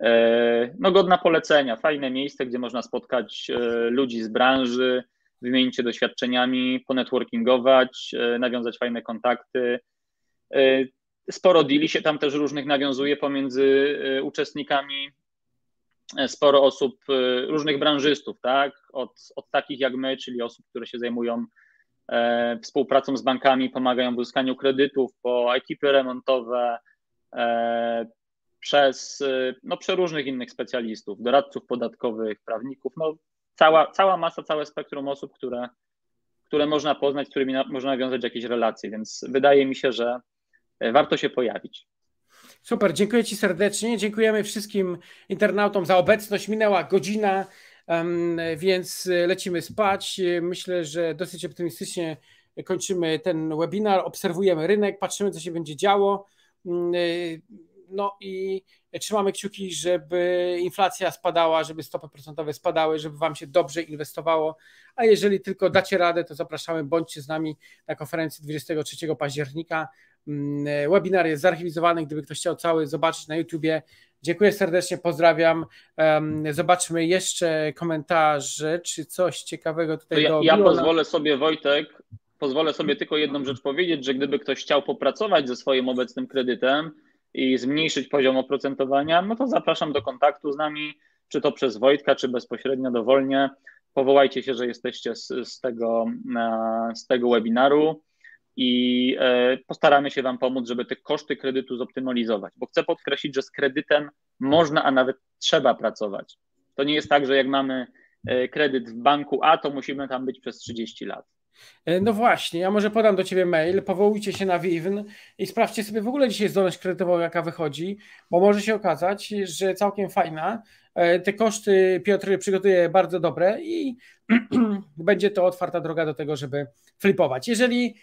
Speaker 2: e, no godna polecenia, fajne miejsce, gdzie można spotkać e, ludzi z branży, wymienić się doświadczeniami, ponetworkingować, e, nawiązać fajne kontakty. E, sporo deali się tam też różnych nawiązuje pomiędzy e, uczestnikami, sporo osób, różnych branżystów, tak? Od, od takich jak my, czyli osób, które się zajmują współpracą z bankami, pomagają w uzyskaniu kredytów, po ekipy remontowe, przez no, przeróżnych innych specjalistów, doradców podatkowych, prawników, no cała, cała masa, całe spektrum osób, które, które można poznać, z którymi na, można nawiązać jakieś relacje, więc wydaje mi się, że e, warto się pojawić.
Speaker 1: Super, dziękuję Ci serdecznie. Dziękujemy wszystkim internautom za obecność. Minęła godzina, więc lecimy spać. Myślę, że dosyć optymistycznie kończymy ten webinar. Obserwujemy rynek, patrzymy, co się będzie działo. Mm, y, no i trzymamy kciuki, żeby inflacja spadała, żeby stopy procentowe spadały, żeby Wam się dobrze inwestowało. A jeżeli tylko dacie radę, to zapraszamy, bądźcie z nami na konferencji 23 października. Mm, webinar jest zarchiwizowany, gdyby ktoś chciał cały zobaczyć na YouTubie. Dziękuję serdecznie, pozdrawiam. Zobaczmy jeszcze komentarze, czy coś ciekawego tutaj. Ja, ja pozwolę
Speaker 2: sobie, Wojtek, pozwolę sobie tylko jedną rzecz powiedzieć, że gdyby ktoś chciał popracować ze swoim obecnym kredytem, i zmniejszyć poziom oprocentowania, no to zapraszam do kontaktu z nami, czy to przez Wojtka, czy bezpośrednio dowolnie. Powołajcie się, że jesteście z, z tego, e, z tego webinaru i e, postaramy się Wam pomóc, żeby te koszty kredytu zoptymalizować, bo chcę podkreślić, że z kredytem można, a nawet trzeba pracować. To nie jest tak, że jak mamy e, kredyt w banku A, to musimy tam być przez 30 lat.
Speaker 1: E, no właśnie, ja może podam do ciebie mail, powołujcie się na Vivn i sprawdźcie sobie w ogóle dzisiaj zdolność kredytową, jaka wychodzi, bo może się okazać, że całkiem fajna. E, te koszty Piotr przygotuje bardzo dobre i będzie to otwarta droga do tego, żeby flipować. Jeżeli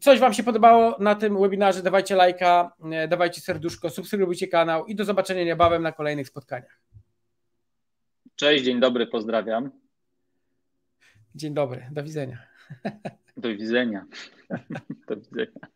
Speaker 1: coś Wam się podobało na tym webinarze, dawajcie lajka, e, dawajcie serduszko, subskrybujcie kanał i do zobaczenia niebawem na kolejnych spotkaniach.
Speaker 2: Cześć, dzień dobry, pozdrawiam.
Speaker 1: Dzień dobry, do widzenia.
Speaker 2: Do widzenia. Do widzenia.